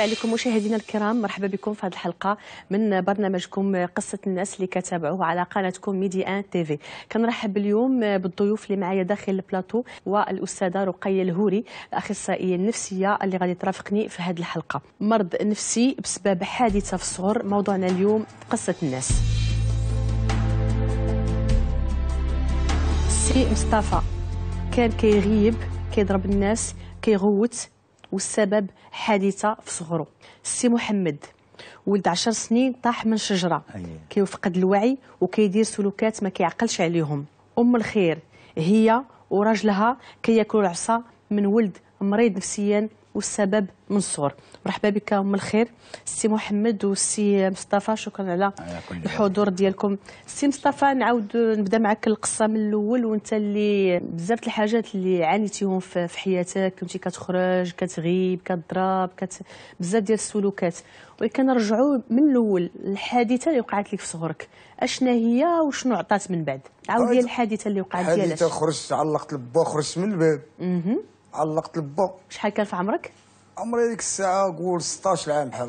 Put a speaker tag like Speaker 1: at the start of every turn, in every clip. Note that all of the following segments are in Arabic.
Speaker 1: السلام عليكم مشاهدينا الكرام مرحبا بكم في هذه الحلقه من برنامجكم قصه الناس اللي كتابعوه على قناتكم ميدي ان تي في كنرحب اليوم بالضيوف اللي معايا داخل البلاطو والاستاذه رقيه الهوري الاخصائيه النفسيه اللي غادي ترافقني في هذه الحلقه مرض نفسي بسبب حادثه في الصغر موضوعنا اليوم قصه الناس سي مصطفى كان كيغيب كيضرب الناس كيغوت والسبب حادثه في صغره السي محمد ولد 10 سنين طاح من شجره أيه. كيفقد الوعي وكيدير سلوكات ما كيعقلش عليهم ام الخير هي وراجلها كياكلوا العصا من ولد مريض نفسيا والسبب من الصغر مرحبا بك ام الخير سي محمد وسي مصطفى شكرا على الحضور ديالكم سي مصطفى نعاود نبدا معك القصه من الاول وانت اللي بزاف الحاجات اللي عانيتيهم في حياتك كنتي كتخرج كتغيب كتضرب كت... بزاف ديال السلوكات ولكن نرجعوا من الاول الحادثه اللي وقعت لك في صغرك اشنا هي وشنو عطات من بعد عاود لي الحادثه اللي وقعت ديالك الحادثه خرجت
Speaker 2: علقت البا خرجت من الباب علقت البا شحال كان في عمرك؟ عمري ديك الساعه قول 16 عام بحال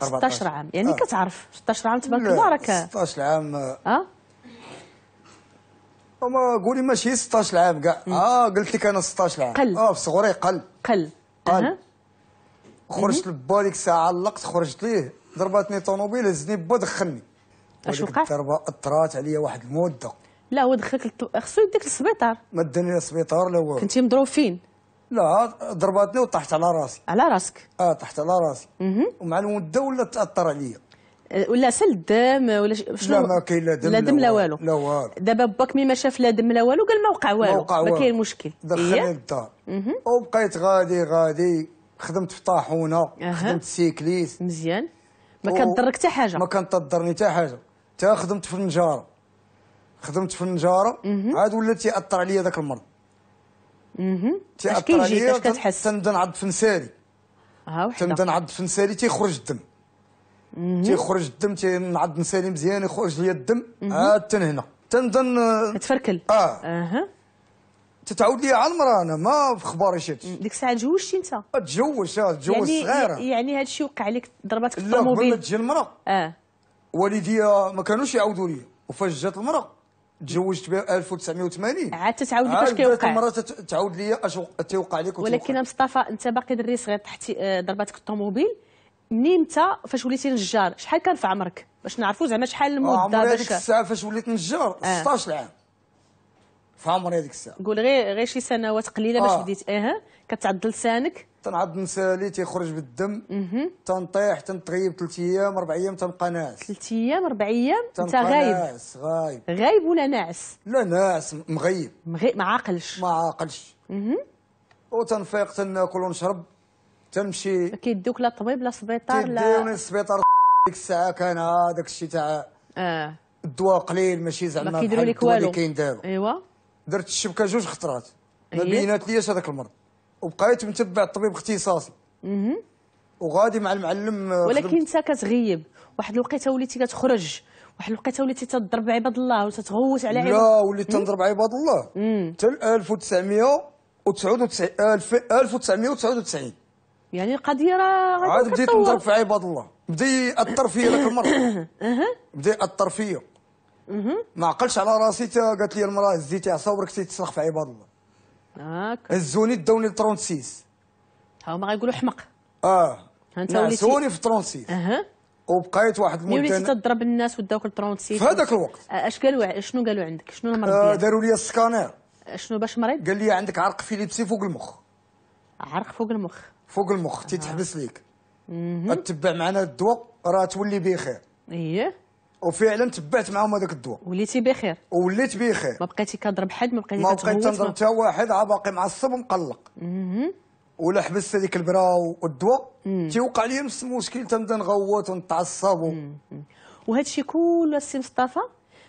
Speaker 2: هكاك 16 عام يعني آه.
Speaker 1: كتعرف 16
Speaker 2: عام تبارك الله 16 عام اه وما قولي ماشي 16 عام كاع اه قلت لك انا 16 عام قل اه في صغري قل قل قل أه. خرجت لبا ديك الساعه علقت خرجت ليه ضرباتني طونوبيل هزني با دخلني اش وقع؟ الضربه اثرات عليا واحد المده لا هو دخلك خصو يديك للسبيطار ما داني للسبيطار لا والو كنتي مضروب فين؟ لا ضرباتني وطحت على راسي على راسك اه طحت على راسي ومع المده ولا تاثر عليا أه، ولا سل
Speaker 1: الدم ولا شنو لا ما كاين لا دم لا دم لا والو لا والو دابا باك مي ما شاف لا دم لا والو قال ما وقع والو ما كاين
Speaker 2: مشكل دخلني للدار وبقيت غادي غادي خدمت في طاحونه أه. خدمت سيكليس مزيان ما كضرك حتى حاجه ما كانت تضرني حتى حاجه تا خدمت في النجاره خدمت في النجاره عاد ولا تاثر عليا ذاك المرض اها كي يجيك اش كتحس تندن نعض في نسالي ها آه، وحده نعض في نسالي تيخرج الدم تيخرج الدم تنعض نسالي مزيان يخرج لي الدم عاد آه، تنهنا تنبدا آه، تفركل اه اها تتعاود لي على المراه انا ما في خباري شي ديك الساعه تجوجتي انت تزوج تجوج يعني صغيره
Speaker 1: يعني هذا الشيء وقع لك ضرباتك في الطوموبيل لا قبل ما
Speaker 2: تجي المراه اه والديا ما كانوش يعاودوا لي وفاش جات المراه تزوجت بها 1980 عاد تتعاود لك اش كيوقع المره تعاود لي اش تيوقع لك ولكن
Speaker 1: مصطفى انت باقي دري صغير تحتي آه، ضرباتك الطوموبيل منين انت فاش وليتي نجار شحال كان في عمرك باش نعرفوا زعما شحال آه، المده عمري هذيك الساعه
Speaker 2: فاش وليت نجار آه. 16 عام في عمري هذيك الساعه
Speaker 1: قول غير غير شي سنوات قليله باش آه. بديت اه كتعض لسانك
Speaker 2: تنعض نسالي تيخرج بالدم تنطيح تنتغيب ثلاث ايام اربع ايام تنبقى ناعس ثلاث
Speaker 1: ايام اربع ايام انت غايب ناعس
Speaker 2: غايب غايب ولا ناعس لا ناعس مغيب مغيب ما عاقلش ما عاقلش وتنفيق تناكل ونشرب تمشي كيدوك لا طبيب لا سبيطار لا كيدوني السبيطار ديك الساعه كان هذاك الشيء تاع اه الدواء قليل ماشي زعما ما كيديروا لك والو اللي كاين دابا ايوا درت الشبكه جوج خطرات ما بينات ليش هذاك المرض وبقيت متبع طبيب اختصاصي اها وغادي مع المعلم آه، ولكن
Speaker 1: انت كتغيب واحد الوقيته وليتي كتخرج واحد الوقيته وليتي تضرب عباد الله وتتغوت على عباد لا وليت تنضرب
Speaker 2: عباد الله حتى 1999 1999 يعني القضيه راه عاد بديت نضرب في عباد الله بدا ياثر فيا ذاك المره بدا ياثر فيا ما عقلش على راسي قالت لي المراه هزيتي عصا وركتي تسلخ في عباد الله هاك هزوني داوني 36 ها هما غايقولوا حمق اه انت وليتي هزوني في 36 اها وبقيت واحد المده وليتي تضرب
Speaker 1: الناس وداوك ل 36 في هذاك الوقت آه، اش قالوا شنو قالوا عندك شنو المرض آه، ديالك
Speaker 2: داروا لي السكانير آه، شنو باش مريض قال لي عندك عرق فيليبسي فوق المخ عرق فوق المخ فوق المخ تيتحبس ليك تتبع معنا الدواء راه تولي بخير اييه وفعلا تبعت معاهم هذاك الدواء وليتي بخير وليت بخير ما بقيتي كضرب حد ما بقيتي ما بقيت تنضرب حتى واحد عا باقي معصب ومقلق ولا حبست هذيك البرا والدواء تيوقع لي نفس المشكل تنبدا نغوت ونتعصب وهذا الشيء كله السي مصطفى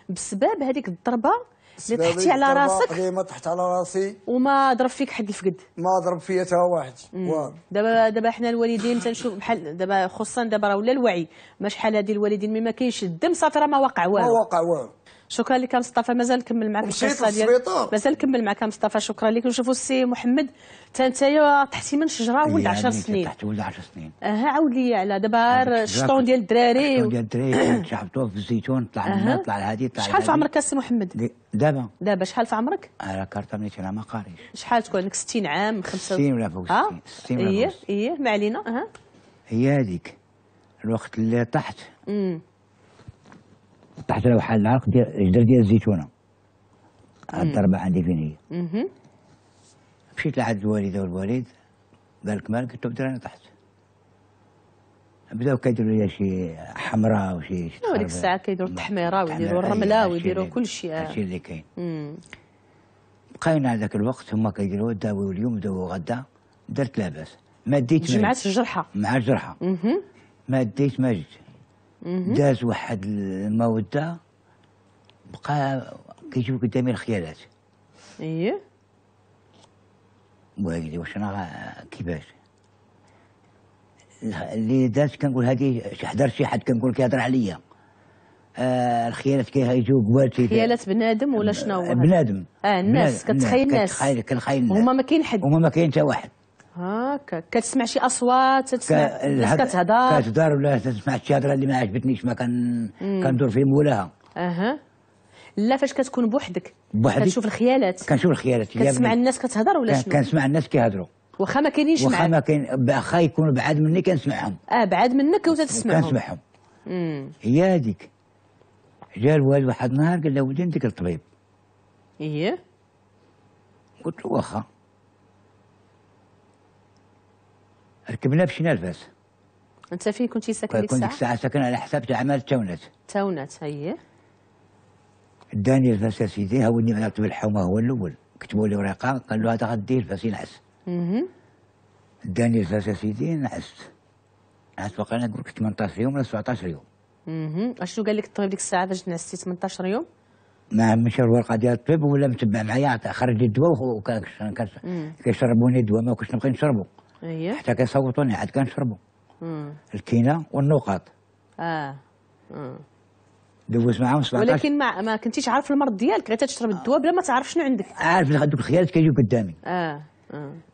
Speaker 2: بسبب هذيك الضربه اللي تحتي على راسك ما تحت على راسي وما ضرب فيك حد الفقد ما ضرب فيا حتى واحد
Speaker 1: دابا دابا حنا الوالدين تنشوف بحال دابا خصوصا دابا راه ولا الوعي ما شحال هذه الوالدين مما كاينش الدم راه ما وقع والو ما وقع والو شكرا لك مصطفى مازال نكمل معك القصه ديال مازال نكمل معك مصطفى شكرا لك نشوفوا السي محمد حتى انت طحتي من شجره ولد 10 سنين طحت
Speaker 3: ولد 10 سنين
Speaker 1: اه عاود لي على دابا الشطون ديال الدراري الشطون ديال
Speaker 3: الدراري حطوه في الزيتون طلع هنا طلع هادي طلع شحال في عمرك السي محمد دابا
Speaker 1: دابا شحال في عمرك
Speaker 3: انا كارطه من انا ما قاريش
Speaker 1: شحال تكون عندك 60 عام 65 ولا فوق 60 60 ولا إيه، فوق ايه ايه ما علينا اه
Speaker 3: هي هذيك الوقت اللي طحت طحت على واحد العرق ديال جدر ديال الزيتونه هاد الضربه عندي فين هي مشيت لعند الوالده والوالد بالك مالك قلت له انا طحت بداو كيديروا لي شي حمراء وشي شنو ديك الساعه
Speaker 1: كيديروا التحميره ويديروا الرمله ويديروا كلشي آه. هادشي اللي
Speaker 3: كاين بقينا هذاك الوقت هما كيديروا داويو اليوم داويو غدا درت لاباس ما ديت ما جمعت الجرحى مع الجرحى ما ديت ما جيت داز واحد الموده بقى كيجيو قدامي الخيالات ايه وهكذا واش انا كيفاش اللي دازت كنقول هادي حضر شي حد كنقول كيهضر عليا آه الخيالات كيجيو قواتي خيالات
Speaker 1: بنادم ولا شنو هو بنادم
Speaker 3: اه الناس كتخيل الناس كتخيل كنخيل هما ما كاين حد هما ما كاين حتى واحد
Speaker 1: هاكا كتسمع شي اصوات تسمع كتهضر
Speaker 3: كتهضر ولا تسمع شي هضره اللي ما عجبتنيش ما كان كندور في مولاها
Speaker 1: اها لا فاش كتكون بوحدك بوحدك كتشوف الخيالات
Speaker 3: كنشوف الخيالات كتسمع
Speaker 1: الناس كتهضر ولا شنو كنسمع الناس كيهضروا واخا ما كاينينش معاك واخا ما
Speaker 3: كاين واخا يكونوا بعاد مني كنسمعهم
Speaker 1: اه بعاد منك وانت تسمعهم كنسمعهم
Speaker 3: هي هذيك جا الوالد واحد النهار قال له ولدي نديك للطبيب ايه قلت له واخا ركبنا باش الفاس
Speaker 1: انت فين كنتي ساكن ديك الساعه؟ كنت
Speaker 3: الساعه ساكن على حساب تاع عمال تاونات
Speaker 1: تاونات هي
Speaker 3: داني الفاس يا سيدي هاوني معناته بالحومه هو الاول كتبوا لي ورقه قال له هذا غدي الفاس ينعس داني الفاس يا سيدي نعست نعست باقي انا نقول 18 يوم ولا 17 يوم
Speaker 1: اها اشنو قال لك الطبيب ديك الساعه فاش نعستي 18 يوم؟
Speaker 3: ما مشى الورقه ديال الطبيب ولا متبع معايا خرج لي الدواء وكان كيشربوني الدواء ما كنتش نبغي نشربه اييه حتى كيصوتوني عاد كنشربوا الكينه والنقاط اه مم. دوز معاهم 17 ولكن
Speaker 1: ما, ما كنتيش عارف المرض ديالك غير تشرب الدواء بلا ما تعرف شنو عندك
Speaker 3: عارف دوك الخيالات كيجيو قدامي اه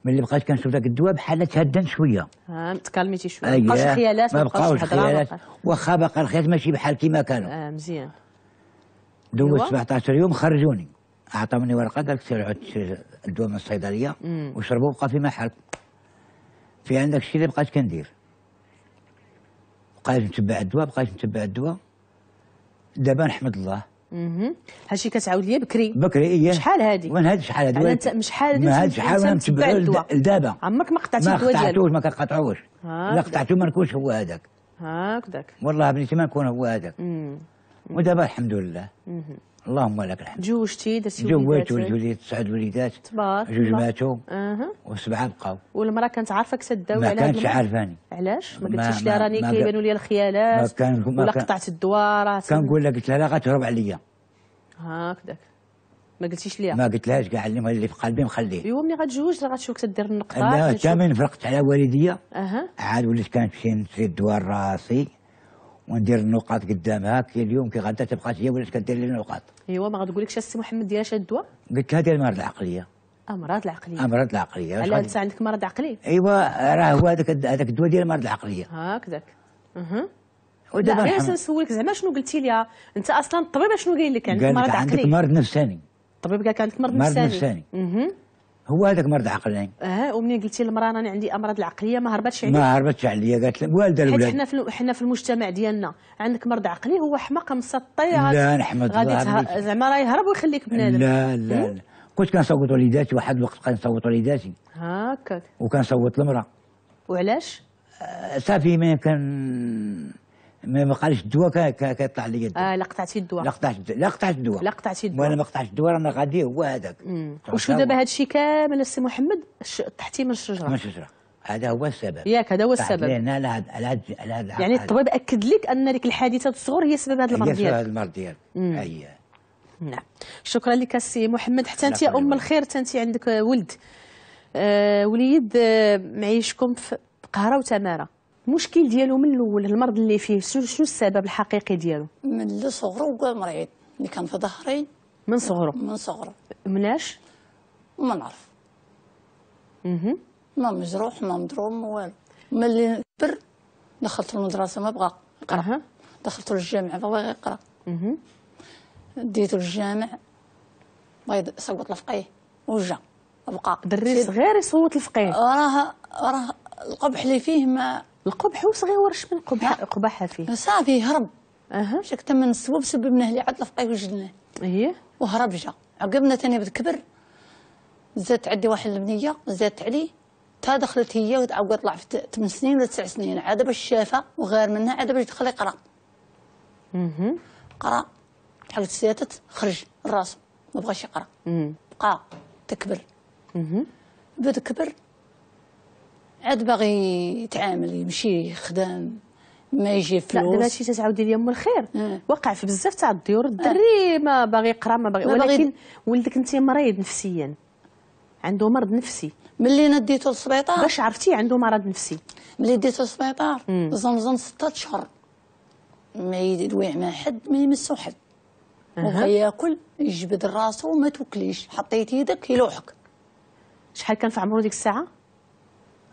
Speaker 3: ملي بقيت كنشوف ذاك الدواء بحال تهدن شويه
Speaker 1: ها آه، تكالميتي شويه أيه. ما بقاوش خيالات ما بقاوش خيالات
Speaker 3: واخا باقا الخيالات ماشي بحال كيما كانوا اه مزيان دوز 17 أيوة. يوم خرجوني عطاوني ورقه قال لك سير عود الدواء من الصيدليه وشربوه وبقى في محلك في عندك الشيء اللي بقيت كندير بقيت نتبع الدواء بقيت نتبع الدواء دابا نحمد الله
Speaker 1: اها هادشي كتعاود ليا بكري بكري ايه شحال هادي وين
Speaker 3: هادي شحال هادي انت مش شحال هادي هادي شحال هادي متبع لدابا عمرك ما قطعتي الدواء ديالك ما قطعتوش ما كنقطعوش
Speaker 1: الا قطعتو
Speaker 3: ما نكونش هو هذاك
Speaker 1: هكذاك
Speaker 3: والله بنيتي ما نكون هو هذاك ودابا الحمد لله اللهم لك الحمد
Speaker 1: تزوجتي درتي تزوجت ولد
Speaker 3: وليدات تسعد وليدات
Speaker 1: تبارك جوج ماتوا
Speaker 3: وسبعه بقاو
Speaker 1: والمراه كانت عارفه سداو على ما كانتش عارفاني علاش ما قلتيش لها راني كيبانوا لي الخيالات ما
Speaker 3: كان ما ولا قطعت
Speaker 1: الدوار كنقول
Speaker 3: لها قلت لها لا غتهرب عليا
Speaker 1: هكذاك ما قلتيش ليها ما
Speaker 3: قلتلهاش كاع اللي اللي في قلبي مخليه
Speaker 1: ايوا ملي غتجوج راه غتشوف كدير النقطه لا حتى
Speaker 3: من فرقت على والديا اها عاد وليت تمشي نسري الدوار راسي وندير النقاط قدامها كي اليوم كي غدا تبقى هي ولات كدير لي النقاط
Speaker 1: ايوا ما غتقولكش السي محمد ديالها شاد الدواء
Speaker 3: قلت لها ديال المرض العقليه
Speaker 1: امراض العقليه
Speaker 3: امراض العقليه على انت
Speaker 1: عندك مرض عقلي
Speaker 3: ايوا راه هو هذاك هذاك الدواء ديال المرض العقليه
Speaker 1: هكذاك اها ودابا غير نسولك زعما شنو قلتي ليها؟ انت اصلا الطبيب شنو قايل لك عندك مرض عقلي عندك مرض نفساني الطبيب قال لك عندك مرض نفساني مرض نفساني اها
Speaker 3: هو هذاك مرض عقلاني
Speaker 1: يعني. اه ومنين قلتي للمراه راني عندي امراض العقليه ما هربتش عليك ما
Speaker 3: هربتش عليا قالت لها والده الولاد حنا
Speaker 1: في حنا في المجتمع ديالنا عندك مرض عقلي هو حماقه مسطيه لا نحمد غادي زعما راه يهرب ويخليك بنادم لا
Speaker 3: لا لا كنت كنصوت وليداتي واحد الوقت كنصوت وليداتي
Speaker 1: هكاك
Speaker 3: وكنصوت المراه وعلاش آه، صافي ما كان ما قالش الدواء كيطلع لي يدي اه لا قطعتي الدواء لا قطعت لا قطعت الدواء لا قطعتي الدواء وانا ما قطعتش الدواء رانا غادي هو هذاك وشو دابا
Speaker 1: هذا الشيء كامل السي محمد طحتي من الشجره من
Speaker 3: الشجره هذا هو السبب
Speaker 1: ياك هذا هو السبب لان لا لا لا يعني الطبيب اكد لك ان ديك الحادثه الصغر هي سبب هذا المرض ديالك هي سبب المرض
Speaker 3: ديالك هي
Speaker 1: نعم شكرا لك السي محمد حتى انت يا ام الخير حتى انت عندك ولد آه وليد آه معيشكم في قهره وتماره المشكل ديالو من الاول المرض اللي فيه شنو السبب الحقيقي ديالو
Speaker 4: من صغرو هو مريض اللي كان في ظهري من صغرو من صغرو مناش ما نعرف اها ما مجروح ما مضروب ما والو ملي كبر دخلت المدرسه ما بغى يقرا أه. دخلت للجامع بغى يقرا اها ديته للجامع بغى يصوت لفقيه وجا بقى دري صغير يصوت الفقيه راه راه القبح اللي فيه ما القبح وصغير ورش من قبح قبحها فيه صافي هرب اها شك تم نسوب سببناه لي عاد لفقي طيب وجلنا هي إيه. وهرب جا عقبنا تاني بتكبر زادت عندي واحد البنيه زادت علي تا دخلت هي وتعوق طلع في 8 سنين ولا 9 سنين عاد باش شافها وغير منها عاد باش دخل يقرا اها قرا حلت سياتت خرج الراس ما بغاش يقرا بقى تكبر اها بدا كبر عاد باغي يتعامل يمشي يخدم ما يجي فلوس لا دابا شي
Speaker 1: تتعاودي لي ام الخير اه. وقع في بزاف تاع الديور آه. الدري ما باغي يقرا ما باغي ولكن ولدك انت مريض نفسيا
Speaker 4: عنده مرض نفسي ملي انا ديته للسبيطار باش عرفتي عنده مرض نفسي ملي ديته للسبيطار زمزم ستة اشهر ما يدويع مع حد ما يمسو حد أه. وبغى ياكل يجبد راسو وما توكليش حطيت يدك يلوحك شحال كان في عمرو ديك الساعه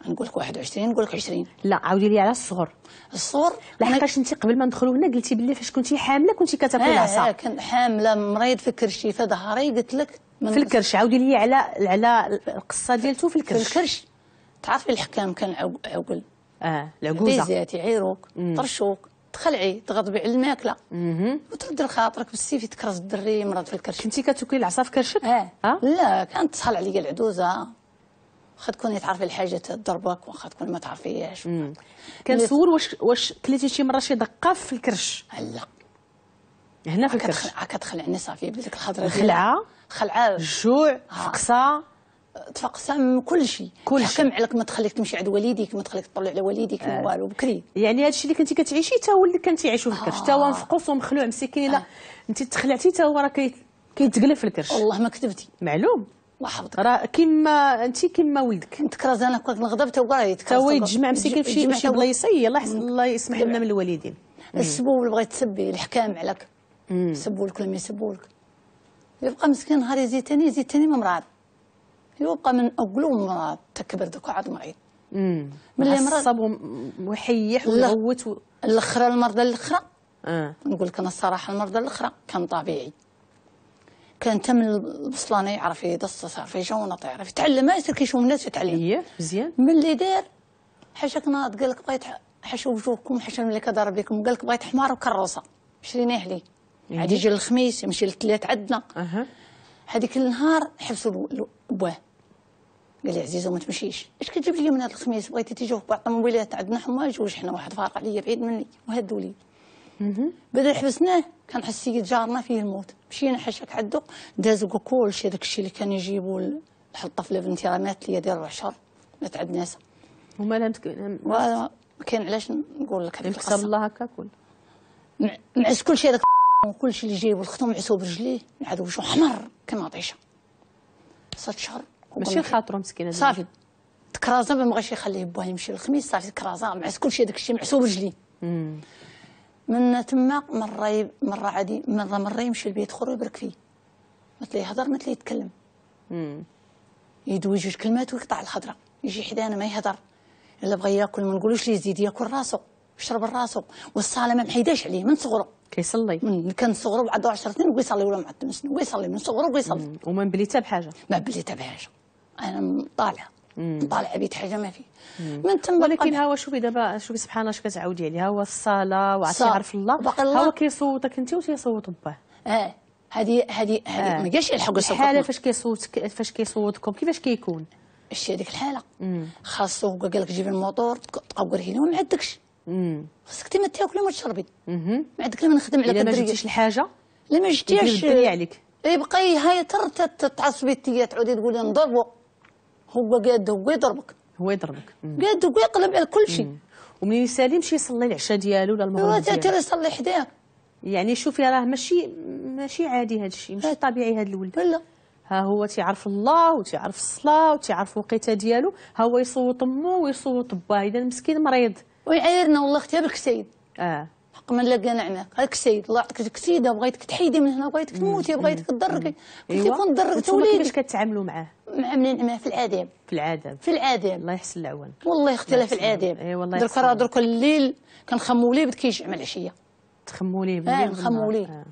Speaker 4: نقول لك 21 نقول لك 20 لا عاودي لي على الصغر الصغر لحقاش انت قبل ما ندخلوا هنا قلتي باللي فاش كنتي حامله كنتي كتاكلي آه، العصا اه كنت حامله مريض في الكرشي ظهري قلت لك في الكرش عاودي لي على على القصه ديالته في الكرش في الكرش تعرفي الحكام كان عقل اه
Speaker 1: العقوزه بيزات
Speaker 4: يعيروك طرشوك تخلعي تغضبي على الماكله وترد خاطرك بالسيف تكرز الدري مرض في الكرش كنتي كتاكلي العصا في كرشك اه, آه؟ لا كانت تسهل عليا العدوزه تكوني تعرفي الحاجه تضربك واخا تكوني ما تعرفيهاش كنسول واش واش كليتي شي مره شي دقه في الكرش لا هنا في الكرش كتخلعني صافي بديك الخضره خلعه خلعه الجوع آه. فقصه تفقسم كل شيء كل شيء عليك ما تخليك تمشي عند والديك ما تخليك تطلع على والديك ما آه. والو بكري يعني هذا الشيء اللي كنتي كتعيشي حتى هو اللي كان تيعيشوا في الكرش حتى آه. هو مفقوس ومخلوع
Speaker 1: مسكين آه. انت تخلعتي حتى هو راه كيتقلب في الكرش والله ما كذبتي معلوم
Speaker 4: وحفظك راه كيما انت كيما ولدك مذكره زعما كنت تا هو راه هو يتجمع مسكين في شي بلايص يلاه حسن الله يسمح لنا من الوالدين السبوب اللي بغا يتسب الحكام عليك سبوا لك ولا يسبوا لك يبقى مسكين نهار يزيد ثاني يزيد ثاني ممرض يبقى من اقلو مرض تكبر دوك عاد مريض ملي مرض ويحيح ويغوت و... الاخرى المرضى الاخرى آه. نقول لك انا الصراحه المرضى الاخرى كان طبيعي كان تم البصلانه يعرف يدص صافي يجونط يعرف يتعلم ما يصير يشوف الناس يتعلم اييه مزيان من اللي دار حاشاك ناض قال لك بغيت حاشا وجوهكم حاشا ملي كضرب بكم قال لك بغيت حمار وكروسه شريناه ليه عاد يجي الخميس يمشي للثلاث عندنا اها هذيك النهار حبسوا بواه قال لي عزيزه ما تمشيش اش كتجيب لي من هذا الخميس بغيتي تجي بعض الطوموبيلات عندنا حماج جوج حنا واحد فارق عليا بعيد مني وهدوا لي بدا حبسناه كان حسي جارنا فيه الموت مشينا حشك عدو دازقوا كل شيء ذاك الشيء اللي كان يجيبوا الحطه في البنتي راه مات لي ديال شهر مات عند ناس وما لامتك ما كاين علاش نقول لك القصه الله هكا كل نعس كل شيء ذاك كل شيء اللي جايبو الختم معسو برجليه نعاد وجهو احمر كما طيشه ست شهر ماشي خاطره مسكينه صافي تكرازا ما بغاش يخليه باه يمشي الخميس صافي تكرازا معس كل شيء داك الشيء معسو برجليه من تما مرة مرة عادي مرة مرة يمشي البيت خور ويبرك فيه مثل يهضر مثل يتكلم يدوي جوج كلمات ويقطع الخضرة يجي حدانا ما يهضر الا بغى ياكل ما نقولوش ليه يزيد ياكل راسو يشرب راسو والصاله ما محيداش عليه من صغره كيصلي من كان صغره بعد 10 سنين ويصلي ولا مع 8 ويصلي من صغره ويصلي وما بليتها بحاجة ما بليتها بحاجة انا طالعه طالع بيت حاجه ما فيه من تم ولكن
Speaker 1: هو شوفي دابا شوفي سبحان الله اش كتعاودي عليها هو الصلاه وعرفتي عرف الله هو كيصوتك
Speaker 4: انت وتيصوت باه اه هذه هذه هذه ما جاش يلحقوا صوتك الحاله فاش كيصوت فاش كيصوتكم كيفاش كيكون شتي هذيك الحاله خاصو قال لك جيب الموطور تقور هنا وما عندكش خاصك انت ما تاكلي وما تشربي ما عندك لا ما نخدم على قدري ما جبتيش الحاجه لا ما جبتيهاش عليك يبقى هاي تعصبي تيا تعودي تقولي نضربو هو قاد هو يضربك هو يضربك قاد هو يقلب على
Speaker 1: كل شيء ومنين يمشي يصلي العشاء ديالو ولا المغرب ديالو يصلي حداه يعني شوفي راه ماشي ماشي عادي هذا الشيء ماشي طبيعي هذا الولد لا ها هو تيعرف الله وتيعرف الصلاه وتيعرف وقيته ديالو ها هو يصوت امه ويصوت باه اذا
Speaker 4: المسكين مريض ويعايرنا والله اختي بالكسيد اه حق من لقى نعناق هاك السيد الله يعطيك كسيده بغيتك تحيدي من هنا بغيتك تموتي بغيتك تضرقي كنتي كون ضرقت وليدك كيفاش كتعاملوا معاه؟ معاملين معاه في العذاب في العذاب في العذاب الله يحسن العون والله في العذاب
Speaker 1: اي والله درك راه درك
Speaker 4: الليل كنخمو ليه بدا كيجمع العشيه تخمو ليه بالليل آه نخمو ليه آه.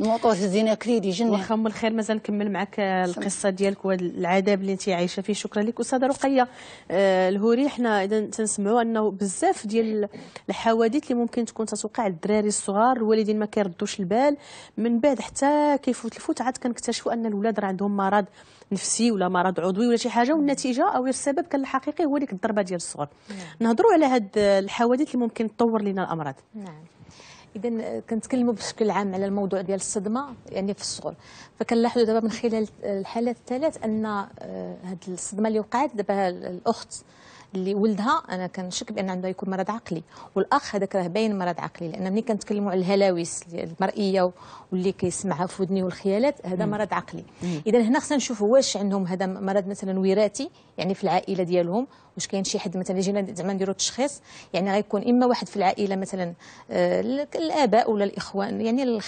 Speaker 4: نعطوه الزنا كريدي جنة واخا ام الخير مازال نكمل معك القصه
Speaker 1: ديالك والعذاب اللي انت عايشه فيه شكرا لك استاذه رقيه آه، الهوري حنا اذا تنسمعوا انه بزاف ديال الحوادث اللي ممكن تكون تتوقع للدراري الصغار الوالدين ما كيردوش البال من بعد حتى كيفوت الفوت عاد كنكتشفوا ان الولاد راه عندهم مرض نفسي ولا مرض عضوي ولا شي حاجه والنتيجه او السبب كان الحقيقي هو ديك الضربه ديال الصغر نعم. نهضروا على هاد الحوادث اللي ممكن تطور لنا الامراض
Speaker 5: نعم اذا كنتكلموا بشكل عام على الموضوع ديال الصدمه يعني في الصغر فكنلاحظوا دابا من خلال الحالات الثلاث ان هذه آه، الصدمه اللي وقعت دابا الاخت اللي ولدها انا كنشك بان عنده يكون مرض عقلي والاخ هذاك راه باين مرض عقلي لان ملي كنتكلموا على الهلاوس المرئيه واللي كيسمعها في ودني والخيالات هذا مرض عقلي اذا هنا خصنا نشوفوا واش عندهم هذا مرض مثلا وراثي يعني في العائله ديالهم واش كاين شي حد مثلا جينا زعما نديروا التشخيص يعني غيكون اما واحد في العائله مثلا آه، الاباء ولا الاخوان يعني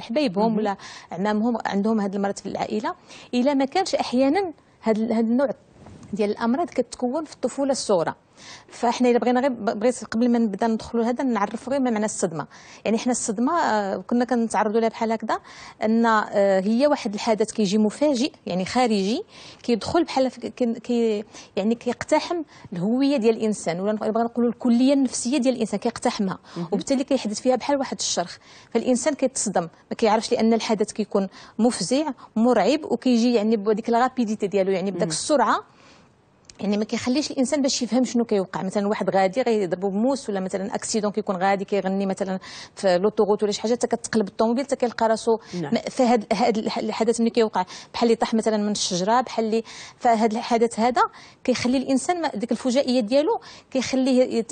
Speaker 5: حبايبهم ولا عمامهم عندهم هذا المرض في العائله الا ما كانش احيانا هذا النوع ديال الامراض كتكون في الطفوله الصغرى فاحنا الا بغينا غير بغيت قبل ما نبدا ندخلوا لهذا نعرف غير ما معنى الصدمه يعني حنا الصدمه آه، كنا كنتعرضوا لها بحال هكذا ان آه، هي واحد الحدث كيجي مفاجئ يعني خارجي كيدخل بحال كي يعني كيقتحم الهويه ديال الانسان ولا بغينا نقولوا الكليه النفسيه ديال الانسان كيقتحمها وبالتالي كيحدث فيها بحال واحد الشرخ فالانسان كيتصدم ما كيعرفش لان الحدث كيكون مفزع مرعب وكيجي يعني بديك الرابيديتي ديالو يعني بداك السرعه يعني ما كيخليش الانسان باش يفهم شنو كيوقع مثلا واحد غادي غيضربو بموس ولا مثلا اكسيدون كيكون غادي كيغني مثلا في لوطوغوت ولا شي حاجه حتى كتقلب الطوموبيل حتى كيلقى راسو نعم. فهاد هاد الحدث ملي كيوقع بحال اللي طاح مثلا من الشجره بحال اللي فهاد الحدث هذا كيخلي الانسان ديك الفجائيه ديالو كيخليه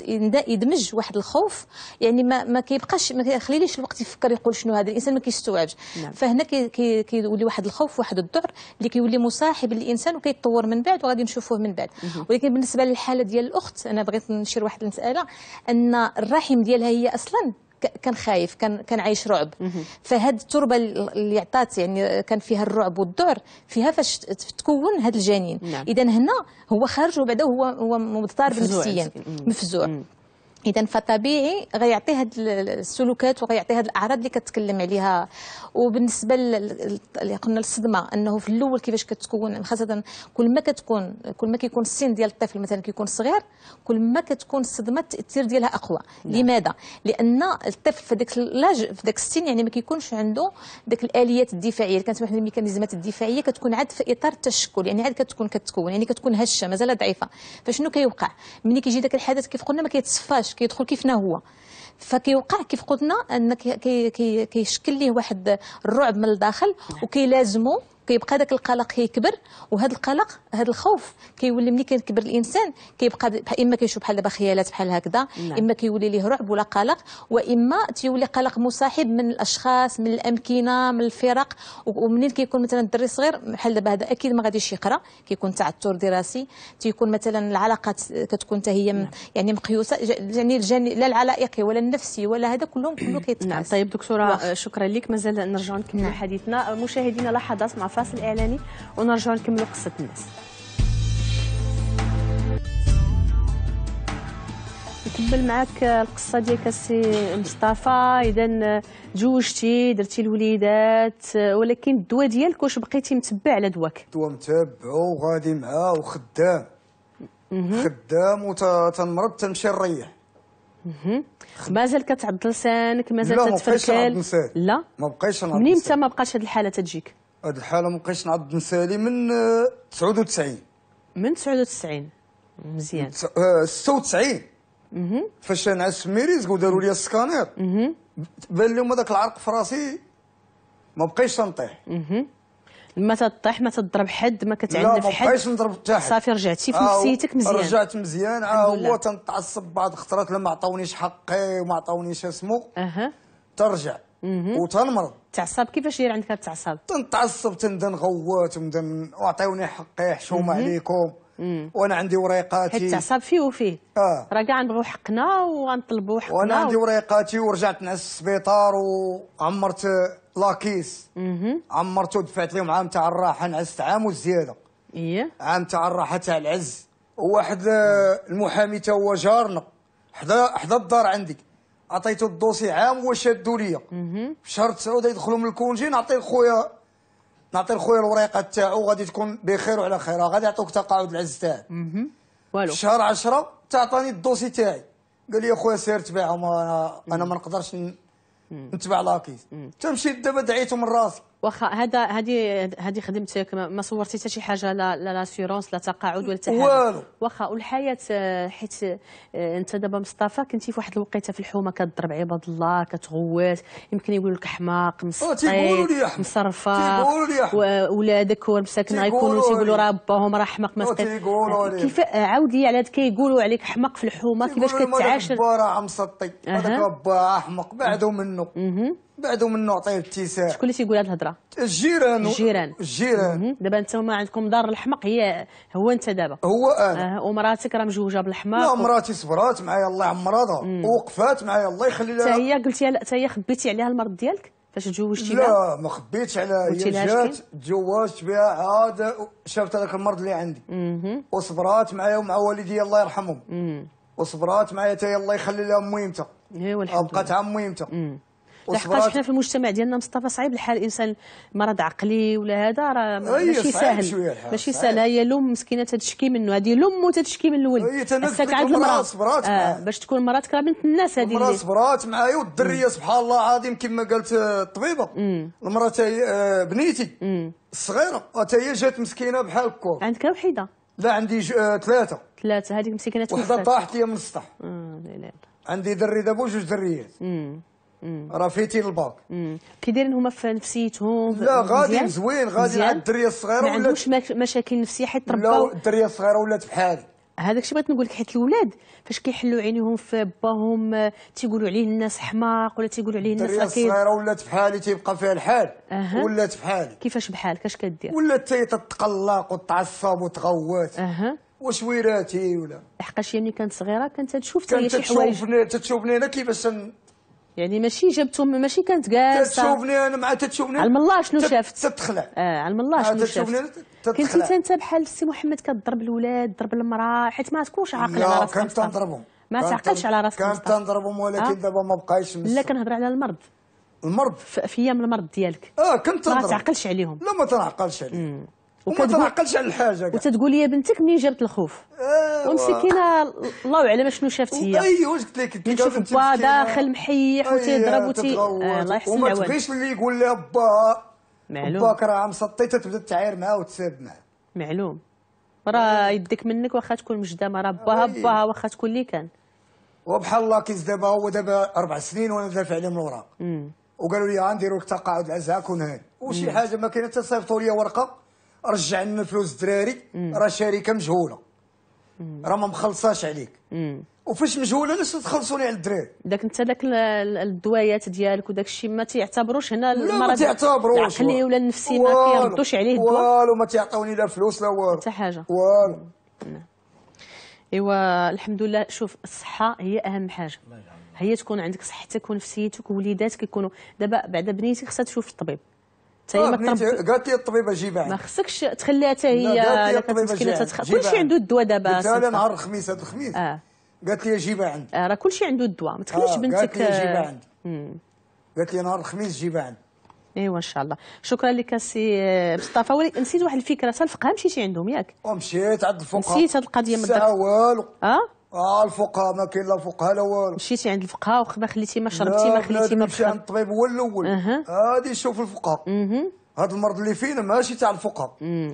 Speaker 5: يدمج واحد الخوف يعني ما ما كيبقاش ما كيخليليش الوقت يفكر يقول شنو هذا الانسان ما كيستوعبش نعم. فهنا كيولي كي كي واحد الخوف واحد الذعر اللي كيولي مصاحب للانسان وكيتطور من بعد وغادي نشوفوه من بعد ولكن بالنسبه للحاله ديال الاخت انا بغيت نشير واحد المساله ان الرحم ديالها هي اصلا كان خايف كان كان عايش رعب فهاد التربه اللي عطات يعني كان فيها الرعب والذعر فيها فاش تكون هاد الجنين نعم. اذا هنا هو خارج وبعدا هو هو مضطرب نفسيا مفزوع اذا فطبيعي غيعطي هاد السلوكات وغيعطي هاد الاعراض اللي كتكلم عليها وبالنسبه اللي قلنا الصدمه انه في الاول كيفاش كتكون يعني خاصه كل ما كتكون كل ما كيكون السن ديال الطفل مثلا كيكون صغير كل ما كتكون الصدمه التاثير ديالها اقوى نعم. لماذا لان الطفل في داك اللاج في داك السن يعني ما كيكونش عنده داك الاليات الدفاعيه اللي كانت واحد الميكانيزمات الدفاعيه كتكون عاد في اطار التشكل يعني عاد كتكون كتكون يعني كتكون هشه مازال ضعيفه فشنو كيوقع ملي كيجي داك الحدث كيف قلنا ما كيتصفاش كيفاش كيدخل كيفنا هو فكيوقع كيف قلنا ان كيشكل ليه واحد الرعب من الداخل نعم. وكيلازمو كيبقى داك القلق كيكبر وهذا القلق هذا الخوف كيولي ملي كيكبر الانسان كيبقى اما كيشوف بحال دابا خيالات بحال هكذا نعم. اما كيولي ليه رعب ولا قلق واما تيولي قلق مصاحب من الاشخاص من الامكنه من الفرق ومنين كيكون مثلا الدري صغير بحال دابا هذا اكيد ما غاديش يقرا كيكون تعثر دراسي تيكون مثلا العلاقات كتكون حتى هي نعم. يعني مقيوسه يعني الجاني لا العلائقي ولا النفسي ولا هذا كلهم كله نعم. كيتقاس نعم طيب دكتوره
Speaker 1: شكرا لك مازال نرجعوا نكملوا نعم. حديثنا مشاهدينا لحظات مع فاصل اعلاني ونرجعوا نكملوا قصه الناس نكمل معاك القصه ديالك السي مصطفى اذا تزوجتي درتي الوليدات ولكن الدواء ديالك واش بقيتي متبع على دواك
Speaker 2: الدواء متبعو وغادي معاه وخدام خدام وتنمرض تنمشي نريح
Speaker 1: مازال كتعض لسانك مازال تتفركل لا ما بقيتش نعض منين انت ما بقاش هذه الحاله تجيك
Speaker 2: هاد الحاله ما بقيتش نعض نسالي من 99 آه، من 99 مزيان 96 آه، فاش نعس في ميريزك وداروا لي السكانير بان لهم هذاك العرق في راسي ما بقيتش تنطيح
Speaker 1: ما تطيح ما تضرب حد ما كتعنف حد لا ما بقيتش نضرب حتى حد صافي رجعتي في آه نفسيتك مزيان رجعت
Speaker 2: مزيان آه هو تنتعصب بعض الخطرات لما عطاونيش حقي وما عطاونيش اسمو اها ترجع وتنمرض تعصب كيفاش يدير عندك التعصب تنتعصب تنبدا نغوت ونبدا اعطيوني حقي حشومه عليكم مم. وانا عندي وريقاتي التعصب فيه وفيه اه
Speaker 1: راه كاع نبغوا حقنا وغنطلبوا حقنا وانا عندي
Speaker 2: وريقاتي ورجعت نعس السبيطار وعمرت لاكيس عمرته ودفعت لهم عام تاع الراحه نعست عام وزياده ايه عام تاع الراحه تاع العز وواحد المحامي تا هو جارنا حدا حدا الدار عندي عطيتو الدوسي عام وشادو ليا في شهر تسعود يدخلوا من الكونجي نعطي لخويا نعطي لخويا الوريقه تاعو غادي تكون بخير وعلى خير غادي يعطوك تقاعد العز تاعك والو في شهر 10 تعطاني الدوسي تاعي قال لي خويا سير تباعهم انا انا ما نقدرش نتبع لاكيس تمشي دابا دعيتو من راسي
Speaker 1: واخا هذا هذه هذه خدمتك ما صورتي حتى شي حاجه لا لا لاسيورونس لا تقاعد ولا والو واخا والحياه آه، حيت آه، انت دابا مصطفى كنتي في واحد الوقيته في الحومه كضرب عباد الله كتغوت يمكن يقول لك حماق
Speaker 4: مسطيط مصرفه
Speaker 1: ولادك هو المساكن غيكونوا تيقولوا راه باهم راه حماق مسطيط كيف عاود لي على كيقولوا عليك حماق في الحومه كيفاش كتعاشر
Speaker 2: راه مسطي هذاك باه احمق بعدو منه بعدو من نعطيه اتساع شكون
Speaker 1: اللي تيقول هاد الهضره الجيران الجيران الجيران دابا انتوما عندكم دار الحمق هي هو انت دابا هو انا آه ومراتك راه مجوجه بالحمق لا مراتي
Speaker 2: صبرات معايا الله يعمرها ووقفات معايا الله يخلي لها حتى هي
Speaker 1: قلتي حتى هي خبيتي عليها المرض ديالك
Speaker 2: فاش تزوجتي لا ما خبيتش على هي جات تزوجت بها عاد شافت هذاك المرض اللي عندي وصبرات معايا ومع والدي الله يرحمهم وصبرات معايا حتى الله يخلي لها ميمتها إيه، بقات عام ميمتها لحقاش حنا في
Speaker 1: المجتمع ديالنا مصطفى صعيب الحال الانسان مرض عقلي ولا هذا راه ماشي سهل ماشي سهل هي الام مسكينه تتشكي منه هذه الام وتتشكي من الولد هساك عاد المراه صبرات آه باش تكون مراتك راه بنت الناس هذه المراه
Speaker 2: صبرات معايا والدريه سبحان الله العظيم كما قالت آه، الطبيبه المراه هي آه، بنيتي الصغيره هي جات مسكينه بحال الكور عندك وحيده لا عندي آه، ثلاثه
Speaker 1: ثلاثه هذيك مسكينه وحده طاحت
Speaker 2: لي من السطح عندي دري دابا جوج دريات راه للباك
Speaker 1: كي دايرين هما في نفسيتهم لا غادي زوين غادي مع الدريه الصغيره ما عندوش مشاكل نفسيه حيت تربى لا الدريه الصغيره ولات بحال هذاك الشيء بغيت نقول لك حيت الاولاد فاش كيحلوا عينيهم في باهم آه، تيقولوا عليه الناس حماق ولا تيقولوا عليه الناس اكيد الدريه الصغيره
Speaker 2: ولات بحالي تيبقى فيها الحال أه. ولات بحالي كيفاش بحالك اش كدير ولات تتقلق وتعصب وتغوت اها واش ويراتي ولا لحقاش ملي كانت صغيره كانت تشوف تشوفني شي حوايج تشوفني هنا كيفاش
Speaker 1: يعني ماشي جابتهم ماشي كانت جالسه تشوفني انا مع تشوفني علم الله شنو شافت تتخلع اه علم الله آه، شنو شافت كنتي انت بحال السي محمد كضرب الولاد ضرب المراه حيت ما تكونش عاقله على راسك لا كنت تنضربهم
Speaker 2: ما تعقلش على راسك كنت تنضربهم ولكن آه؟ دابا ما بقايش لا كنهضر على المرض المرض
Speaker 1: في ايام المرض ديالك اه كنت تنضرب ما تعقلش عليهم لا ما تنعقلش عليهم وما تعقلش على الحاجه كاع وتتقول لي بنتك منين جابت الخوف آه ومسكينه الله اعلم شنو
Speaker 2: شافت هي اي واش قلت لك شفت با داخل محيح أيه وتيضرب وتي آه، الله يحسن وما تبغيش اللي يقول لها با معلوم باك راه مسطي تبدا تعاير معاه وتساب معاه معلوم
Speaker 1: راه يدك منك واخا تكون مجدمه راه باها باها واخا تكون اللي كان
Speaker 2: وبحال الله كيز دابا هو دابا اربع سنين وانا دافع عليه من الوراق وقالوا لي غنديروا لك تقاعد كون هاني وشي حاجه ما كاينه صيفطوا لي ورقه رجع لنا فلوس الدراري راه شركه مجهوله راه ما مخلصاش عليك
Speaker 1: وفاش مجهوله لسه تخلصوا لي على الدراري داك انت داك الدوايات ديالك وداك الشيء ما تيعتبروش هنا المرض ما تيعتبروش العقلي ولا النفسي ما كيردوش عليه الدواء
Speaker 2: والو ما تيعطوني لا
Speaker 1: فلوس لا والو حتى حاجه والو نعم. ايوا الحمد لله شوف الصحه هي اهم حاجه هي تكون عندك صحتك ونفسيتك ووليداتك يكونوا دابا بعد بنيتك خصها تشوف الطبيب حتى ما آه، قالت
Speaker 2: لي الطبيبه جيبها
Speaker 1: ما خصكش تخليها حتى هي كلشي عنده الدواء دابا قلت لها نهار الخميس هذا الخميس آه. قالت لي جيبها آه، عندي راه كلشي عنده الدواء ما تخليش بنتك قالت لي قالت لي نهار الخميس جيبها عندي ايوا ان شاء الله شكرا لك سي مصطفى ولكن نسيت واحد الفكره تنفقها
Speaker 2: مشيتي عندهم ياك ومشيت عند الفقهاء نسيت هذه القضيه من الدار والو اه اه الفقهاء ما كاين لا فقهاء لا والو
Speaker 1: مشيتي عند الفقهاء وخ ما
Speaker 2: خليتي ما شربتي ما خليتي ما مشيتي عند الطبيب هو الاول غادي نشوف الفقهاء هاد المرض اللي فينا ماشي تاع الفقهاء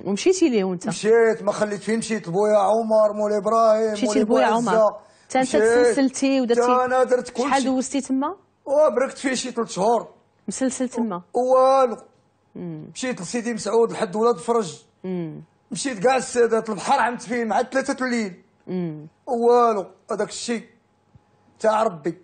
Speaker 2: ومشيتي ليه وانت مشيت ما خليت فين مشيت لبويا عمر مول ابراهيم مشيتي لبويا عمر حتى انت تسلسلتي ودرتي انا درت شيء شحال دوزتي تما وبركت فيه شي ثلاث شهور مسلسل تما والو مشيت لسيدي مسعود لحد ولاد فرج مشيت كاع السادات البحر عمت فيه مع ثلاثه الليل والو هذاك الشيء تاع ربي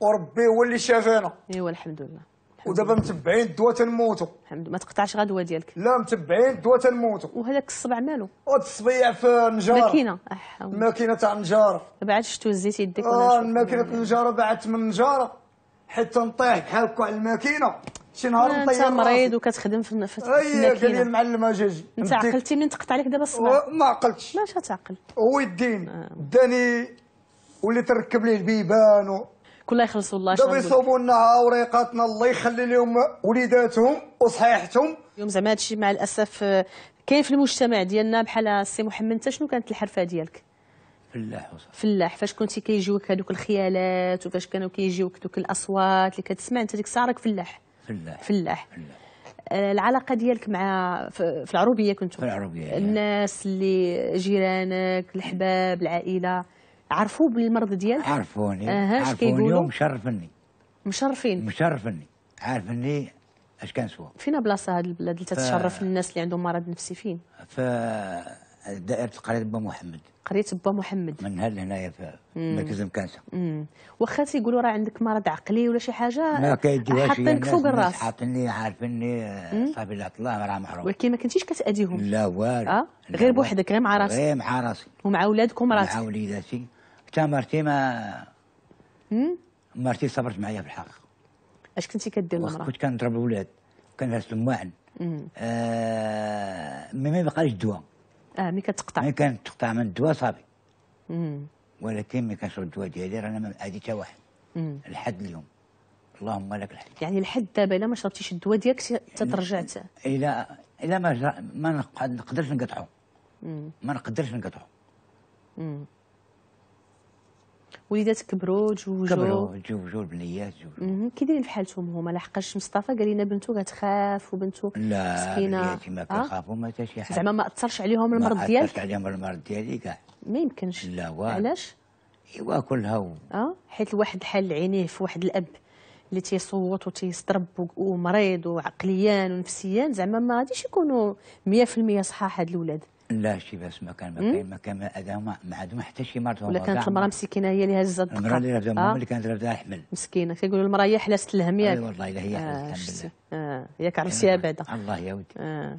Speaker 2: وربي هو اللي شافانا ايوا الحمد لله ودابا متبعين الدواء تنموتوا الحمد لله ما تقطعش غدوه ديالك لا متبعين الدواء تنموتوا وهذاك الصبع مالو هذا الصبيع في النجاره ماكينه ماكينه تاع النجاره نجاره بعد شفتو زيت يديك اه الماكينه تاع نجاره بعدت من النجاره حيت تنطيح بحال هكا على الماكينه شي نهار آه، نطير انت مريض
Speaker 1: وكتخدم في النفس اي قال لي
Speaker 2: المعلمه جاج انت عقلتي منين تقطع عليك دابا الصباح أه، ما عقلتش علاش تعقل هو الدين آه. داني وليت نركب ليه البيبان و... كلها يخلصوا الله دابا يصوبوا لنا اوريقاتنا الله يخلي لهم وليداتهم وصحيحتهم
Speaker 1: اليوم زعما هادشي مع الاسف كاين في المجتمع ديالنا بحال السي محمد انت شنو كانت الحرفه ديالك فلاح وصح. فلاح فاش كنتي كيجيوك هذوك الخيالات وفاش كانوا كيجيوك دوك الاصوات اللي كتسمع انت ديك الساعه راك فلاح فلاح فلاح آه، العلاقه ديالك مع في العروبيه كنتو في العروبيه الناس اللي جيرانك الحباب العائله عرفوا بالمرض ديالك عرفوني أه عرفوني
Speaker 3: ومشرفني مشرفين مشرفني عارفني اش سوا
Speaker 1: فينا بلاصه هاد البلاد اللي تتشرف ف... الناس اللي عندهم مرض نفسي فين؟
Speaker 3: ف دائرة قرية با محمد قرية با محمد من هنا هنايا في مركز مكانسة
Speaker 1: واخا تيقولوا راه عندك مرض عقلي ولا شي حاجة ما كيجيوهاش حاطينك فوق الراس حاطيني
Speaker 3: عارفني صافي لا الله راه محروم ولكن ما كنتيش كتاديهم لا والو آه؟ غير بوحدك
Speaker 1: غير مع راسك غير
Speaker 3: مع راسي ومع ولادكم راسك مع وليداتي حتى مرتي ما مرتي صبرت معايا في الحق اش كنتي كدير المرأة؟ كنت كنضرب الولاد كنهز الماعن آه ما بقاليش الدواء اه مي كتقطع مي كانت تقطع من الدواء صافي ولكن مي كنشرب الدواء ديالي رانا ما عادي حتى واحد لحد اليوم اللهم لك الحمد يعني لحد دابا الا ما شربتيش الدواء ديالك تترجعت الا الا ما ما نقدرش نقطعو ما نقدرش نقطعو
Speaker 1: وليداتك بروج وجوج كبروا
Speaker 3: جوج البنيات
Speaker 1: جوج كي دايرين في حالتهم هما لحقاش مصطفى قال لنا بنته كتخاف وبنته مسكينه لا مسكينه ما كنخافوا
Speaker 3: ما آه؟ حتى شي حاجه زعما ما
Speaker 1: اثرش عليهم المرض ديالك ما اثرش
Speaker 3: عليهم المرض ديالي كاع
Speaker 1: ما يمكنش لا
Speaker 3: واه علاش ايوا كلها و...
Speaker 1: اه حيت الواحد حل عينيه في واحد الاب اللي تيصوت وتيصطرب ومريض وعقليا ونفسيا زعما ما غاديش يكونوا 100% صحاح هاد الولاد
Speaker 3: لا شي بس ما كان ما كان ما كان ما عاد ما حتى شي مرته ولا كانت المراه
Speaker 1: مسكينه هي اللي هزت الدقه المراه اللي رفدها آه. اللي كانت رفدها حمل مسكينه كيقولوا المراه هي حلاست الهم ياك اي والله الا هي حلاست الهم آه، بالله آه، ياك عرفتيها بعدا الله يا ودي آه.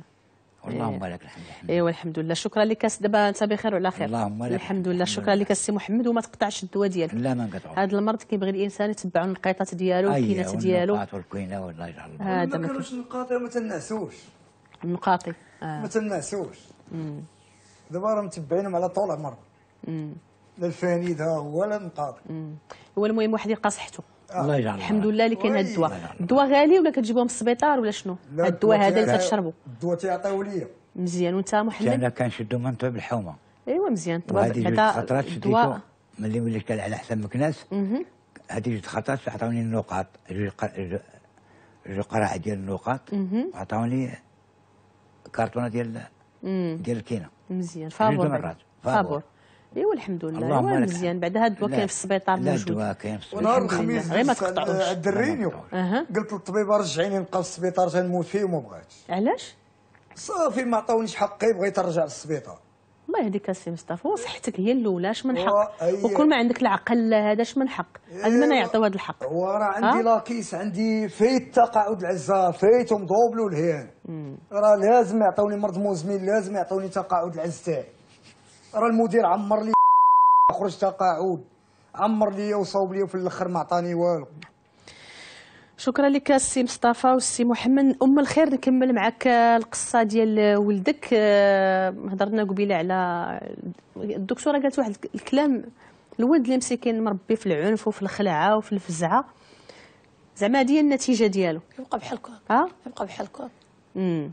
Speaker 3: اللهم لك الحمد
Speaker 1: ايوا الحمد لله شكرا لك دابا انت بخير وعلى خير اللهم لك الحمد لله شكرا لك السي محمد وما تقطعش الدواء ديالك
Speaker 3: لا ما نقطعوش
Speaker 1: هذا المرض كيبغي الانسان يتبع النقيطات ديالو الكينات ديالو النقاط
Speaker 3: والكينه والله يجعل الله ما كانوش
Speaker 2: النقاط ما تنعسوش النقاطي ما تنعسوش دابا راه متبعينهم على طول عمر لا الفانيد ها هو لا النقاضي
Speaker 1: هو المهم واحد يلقى صحته آه. الله يجعل الحمد لله اللي كاين الدواء الدواء غالي ولا كتجيبوه من السبيطار ولا شنو الدواء هذا اللي كتشربوا الدواء تيعطيوه ليا مزيان وانت محمد انا
Speaker 3: كنشدو من طبيب الحومه
Speaker 1: ايوا مزيان هذا خطرات شديتو
Speaker 3: ملي وليت على حساب مكناس هادي جوج خطرات عطاوني النقاط جوج قراعه ديال النقاط عطاوني كارطونه ديال
Speaker 1: ديال الكينه مزيان فابور مرات فابور ايوا الحمد لله اللهم لك مزيان هذا الدواء
Speaker 3: كاين في السبيطار لا الدواء كاين في السبيطار ونهار الخميس غير ما تقطعوش
Speaker 2: الدريني قلت للطبيبه رجعيني نبقى في السبيطار تنموت فيه وما بغاتش علاش صافي ما عطاونيش حقي بغيت نرجع للسبيطار
Speaker 1: الله يهديك السي مصطفى وصحتك هي الاولى اش من حق وكل ما عندك العقل هذا اش من حق لازم إيه، يعطيو هذا الحق
Speaker 2: هو راه عندي لاكيس عندي فيت تقاعد العزه فيت ومضوبلو الهيان راه لازم يعطوني مرض مزمن لازم يعطوني تقاعد العز تاعي راه المدير عمر لي خرج تقاعد عمر لي وصوب لي وفي الاخر ما عطاني والو
Speaker 1: شكرا لك السي مصطفى والسي محمد ام الخير نكمل معك القصه ديال ولدك آه، هضرنا قبيله على الدكتوره قالت واحد الكلام الولد اللي مسكين مربي في العنف وفي الخلعه وفي الفزعه زعما هذه النتيجه ديالو يبقى بحالكم ها يبقى بحالكم امم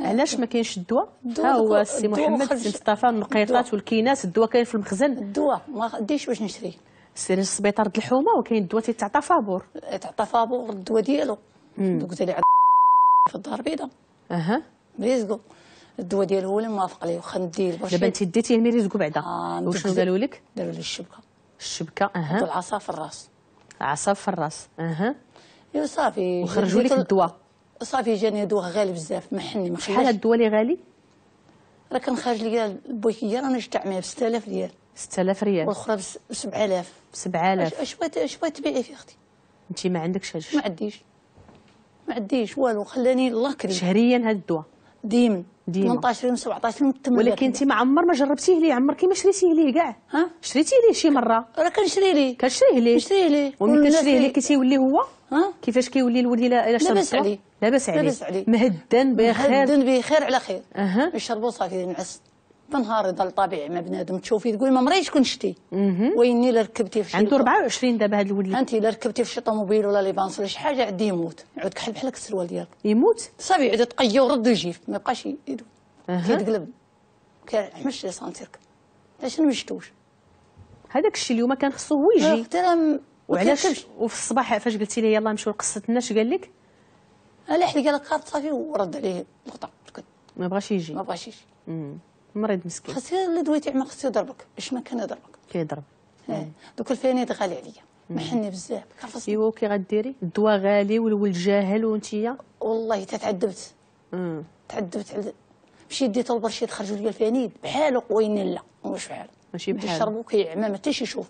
Speaker 1: علاش ما كاينش الدواء ها هو السي محمد السي مصطفى النقيطات والكيناس الدواء كاين في المخزن الدواء ما ديش واش نشري
Speaker 4: سير للسبيطار د الحومه وكاين الدواء تيتعطى فابور تعطى فابور الدواء ديالو دوك اللي في الدار البيضاء اها مريزكو الدواء ديالو هو اللي موافق عليه واخا ندير دابا انت ديتيه المريزكو بعدا آه وشنو قالوا لك داروا لي الشبكه
Speaker 1: الشبكه اها
Speaker 4: والعصا في الراس
Speaker 1: عصا في الراس اها
Speaker 4: ايوا صافي
Speaker 1: وخرجوا لك الدواء
Speaker 4: صافي جاني دواء غالي بزاف محني ما شحال الدواء اللي غالي راه كان خارج ليا البويكيه راني شتعميه ب 6000 ريال 6000 ريال والاخرى ب 7000 7000 اش اش تبيعي فيه اختي انت ما عندكش هادشي ما عنديش ما عنديش والو خلاني الله كريم شهريا هاد الدواء ديما ديما 18 و 17 18 ولكن انت ما عمر ما جربتيه ليه عمرك ما شريتيه ليه كاع ها شريتيه ليه شي مره راه
Speaker 1: كنشري ليه كنشريه ليه كنشريه ليه ومن كنشريه ليه كيتولي هو ها كيفاش كيولي الولي الا شرب لاباس عليه لاباس عليه
Speaker 4: مهدن بخير مهدن بخير على خير اها يشربوا صافي ينعس نهار يضل طبيعي ما بنادم تشوفي تقولي ما مريش كون شتي ويني لا ركبتي في شي عنده 24 دابا هذا الولد انت لا ركبتي في شي طوموبيل ولا ليبانس ولا شي حاجه عاد يموت يعود كحل بحالك السروال ديالك يموت صافي يعود تقي ورد ويجيف ما يبقاش يدو أه. كيتقلب كيحمش لي سانتيرك علاش ما شتوش هذاك الشيء اليوم كان
Speaker 1: خصو هو يجي وعلاش وفي الصباح فاش قلتي لي يلاه نمشيو لقصتنا اش قال لك؟
Speaker 4: لا حلق لك صافي ورد عليه نقطه ما بغاش يجي ما بغاش يجي مريض مسكين خاص اللي دويتي عمر خاص يضربك اش ما كان يضربك كيضرب إيه. إيه. دوك الفيانيد غالي عليا محني بزاف كرفص ايوا كي غديري الدواء غالي والولد جاهل وانتيا والله تعذبت تعذبت على مشيت ديت البرشيد خرجوا لي الفينيد بحالو قوينين لا مش بحال ماشي بحال كيشربوا كيعمى ما حتى شي يشوف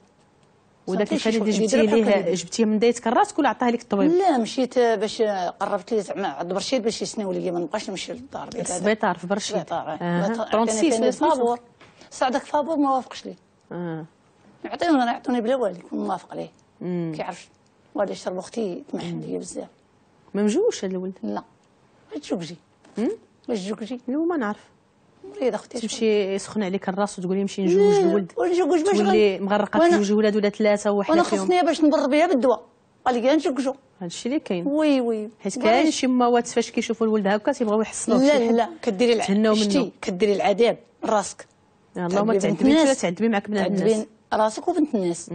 Speaker 4: وداك الفريد اللي جبتيه ليه جبتيه
Speaker 1: من دايتك راسك ولا عطاه لك الطبيب؟ لا
Speaker 4: مشيت باش آه، قربت لي زعما عند برشيد باش يسناو لي ما نبقاش نمشي للدار السبيطار
Speaker 1: في برشيد السبيطار 36 فابور
Speaker 4: صعدك فابور ما وافقش لي عطيوني انا عطوني بلا والي كون موافق عليه كيعرف والدي شرب اختي تمحن لي بزاف ما مجوش الولد لا ما تجوكجي ما تجوكجي الاول ما نعرف مريضه
Speaker 1: اختي تمشي يسخن عليك الراس وتقولي نمشي نجوج الولد
Speaker 4: ونجوج باش تولي مغرقه في
Speaker 1: جوج ولاد ولا ثلاثه وحده وانا خصني
Speaker 4: باش نبر بها بالدواء قال لي نجوجو هادشي اللي كاين وي وي حيت
Speaker 1: كاين شي موات فاش كيشوفوا الولد هكا تيبغيو يحصلوه لا لا كديري العذاب
Speaker 4: كديري العذاب راسك اللهم تعذبي انت تعذبي معك بنات الناس راسك وبنت الناس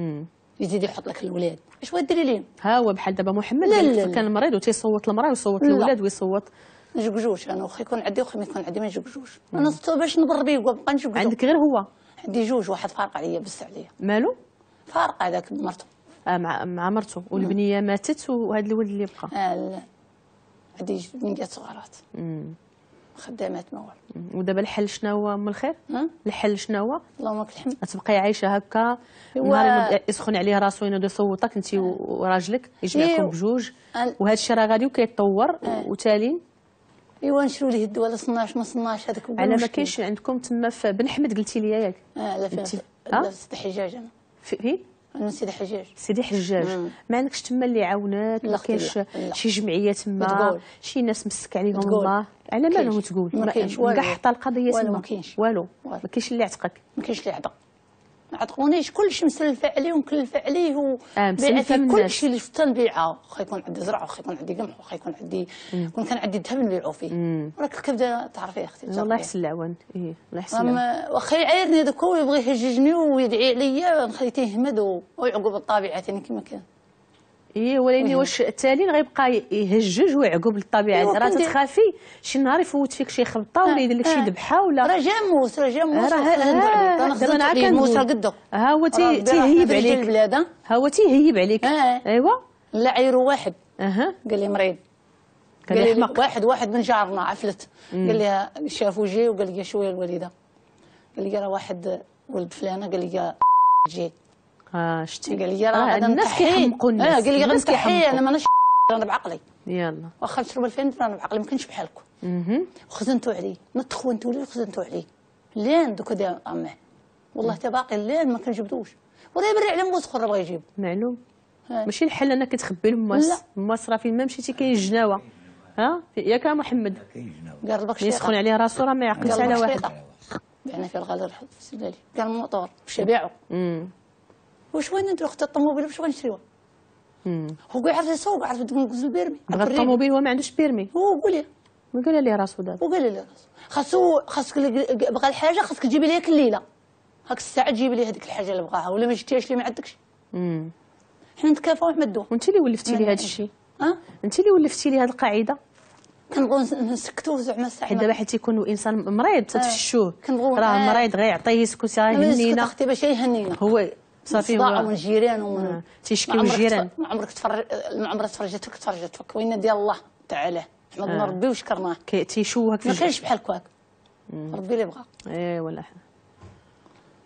Speaker 4: يزيد يحط لك الولاد اش ديري ليهم ها هو بحال دابا محمد كان مريض وتيصوت المراه ويصوت الولاد ويصوت نجوجوش انا واخا يكون عندي واخا ما يكون عندي ما نجوجوش انا باش نبر بيه بقى نجوجو عندك غير هو عندي جوج واحد فارق عليا بس عليا مالو فارق هذاك مرته آه مع مع مرته والبنيه ماتت وهذا الولد اللي بقى آه لا
Speaker 1: عندي بنيات صغارات
Speaker 4: خدامات ما
Speaker 1: والو ودابا الحل شنو هو ام الخير الحل شنو هو اللهم لك الحمد تبقاي عايشه هكا و... يسخن عليه آه. راسو ينوض يصوتك انت وراجلك يجمعكم بجوج وهذا الشيء راه غادي وكيتطور آه. وتالي
Speaker 4: ايوا نشرو ليه الدواء لا صناش ما صناش هذاك هو انا ما كاينش
Speaker 1: عندكم تما في بن حمد
Speaker 4: قلتي لي ياك اه لا في آه؟ سيدي حجاج انا
Speaker 1: فين انا سيدي حجاج سيدي حجاج ما عندكش تما اللي عاونات ما كاينش شي جمعيه تما شي ناس مسك عليهم الله على مالهم تقول ما كاع حتى القضيه تما
Speaker 4: والو ما كاينش اللي عتقك ما كاينش اللي عتق ما عتقونيش كلشي مسلفه عليه ومكلفه عليه و آه، فيه كلشي اللي شفته نبيعه واخا يكون عندي زرع واخا يكون عندي قمح واخا يكون عندي كون كان عندي ذهب نبيعو فيه وراك الكبده تعرفي اختي الله يحسن العون اي الله يحسن العون واخا يعايرني هو يبغي يهججني ويدعي عليا خليته يهمد ويعقب الطبيعه ثاني يعني كما كان
Speaker 1: ايه ولكن واش التالي غيبقى يهجج ويعقب للطبيعه أيوة، راه تتخافي شي نهار يفوت فيك شي خبطه ولا يدير لك شي آه، آه. ذبحه ولا راه جا
Speaker 4: موس راه جا موس راه آه، دابا انا عارفه موس راه قدو ها هو تيهيب عليك ها هو تيهيب عليك ايوا لا عيرو واحد اها قال لي مريض قال لي واحد واحد من جارنا عفلت قال لي شافو جي وقال لي شويه الوالده قال لي راه واحد ولد فلانه قال لي
Speaker 1: جي اه شتي قال لي راه آه، غادا الناس اه قال لي غنسكي انا ماناش
Speaker 4: انا بعقلي يلا واخا نشرب 2000 درهم انا بعقلي ما كنش بحالكم خزنتو عليه نتخونتو تخونتو ليه خزنتو عليه لين دوكا داير امه والله حتى باقي لين ما كنجبدوش ولا يبري على موس اخر بغا يجيب معلوم ماشي الحل انك تخبي الماس الماس راه فين ما مشيتي كاين جناوه
Speaker 1: ها ياك محمد كاين جناوه اللي يسخن عليه راسو راه ما يعقلش على واحد
Speaker 4: بعنا في الغالي الحب سلالي كان موطور باش يبيعو واش وين نديرو حتى الطوموبيل باش غنشريوها هو يعرف يسوق عرف يدير البيرمي بغى الطوموبيل وما عندوش بيرمي هو قول لي قال لي راسو دابا وقال لي راسو خاصو خاصك بغى الحاجه خاصك تجيبي ليها ليله هاك الساعه تجيبي ليه هذيك الحاجه اللي بغاها ولا ما جبتيهاش لي ما عندكش حنا نتكافاو حنا الدواء وانت اللي ولفتي لي هذا الشيء اه انت اللي ولفتي لي هذه
Speaker 1: القاعده كنبغيو نسكتو زعما الساعه حيت دابا حيت يكون الانسان مريض أه. تتفشوه
Speaker 4: راه أه. مريض غير يعطيه يسكت اختي باش يهنينا هو صافي صداع ومن جيران ومن آه. تيشكي من الجيران ما عمرك تفرج ما عمرك تفرجت تفرجت فك وين ديال الله تعالى حمدنا آه. ربي وشكرناه
Speaker 1: تيشوهك ما كانش بحال
Speaker 4: هكاك ربي اللي بغى
Speaker 1: ايوا ولا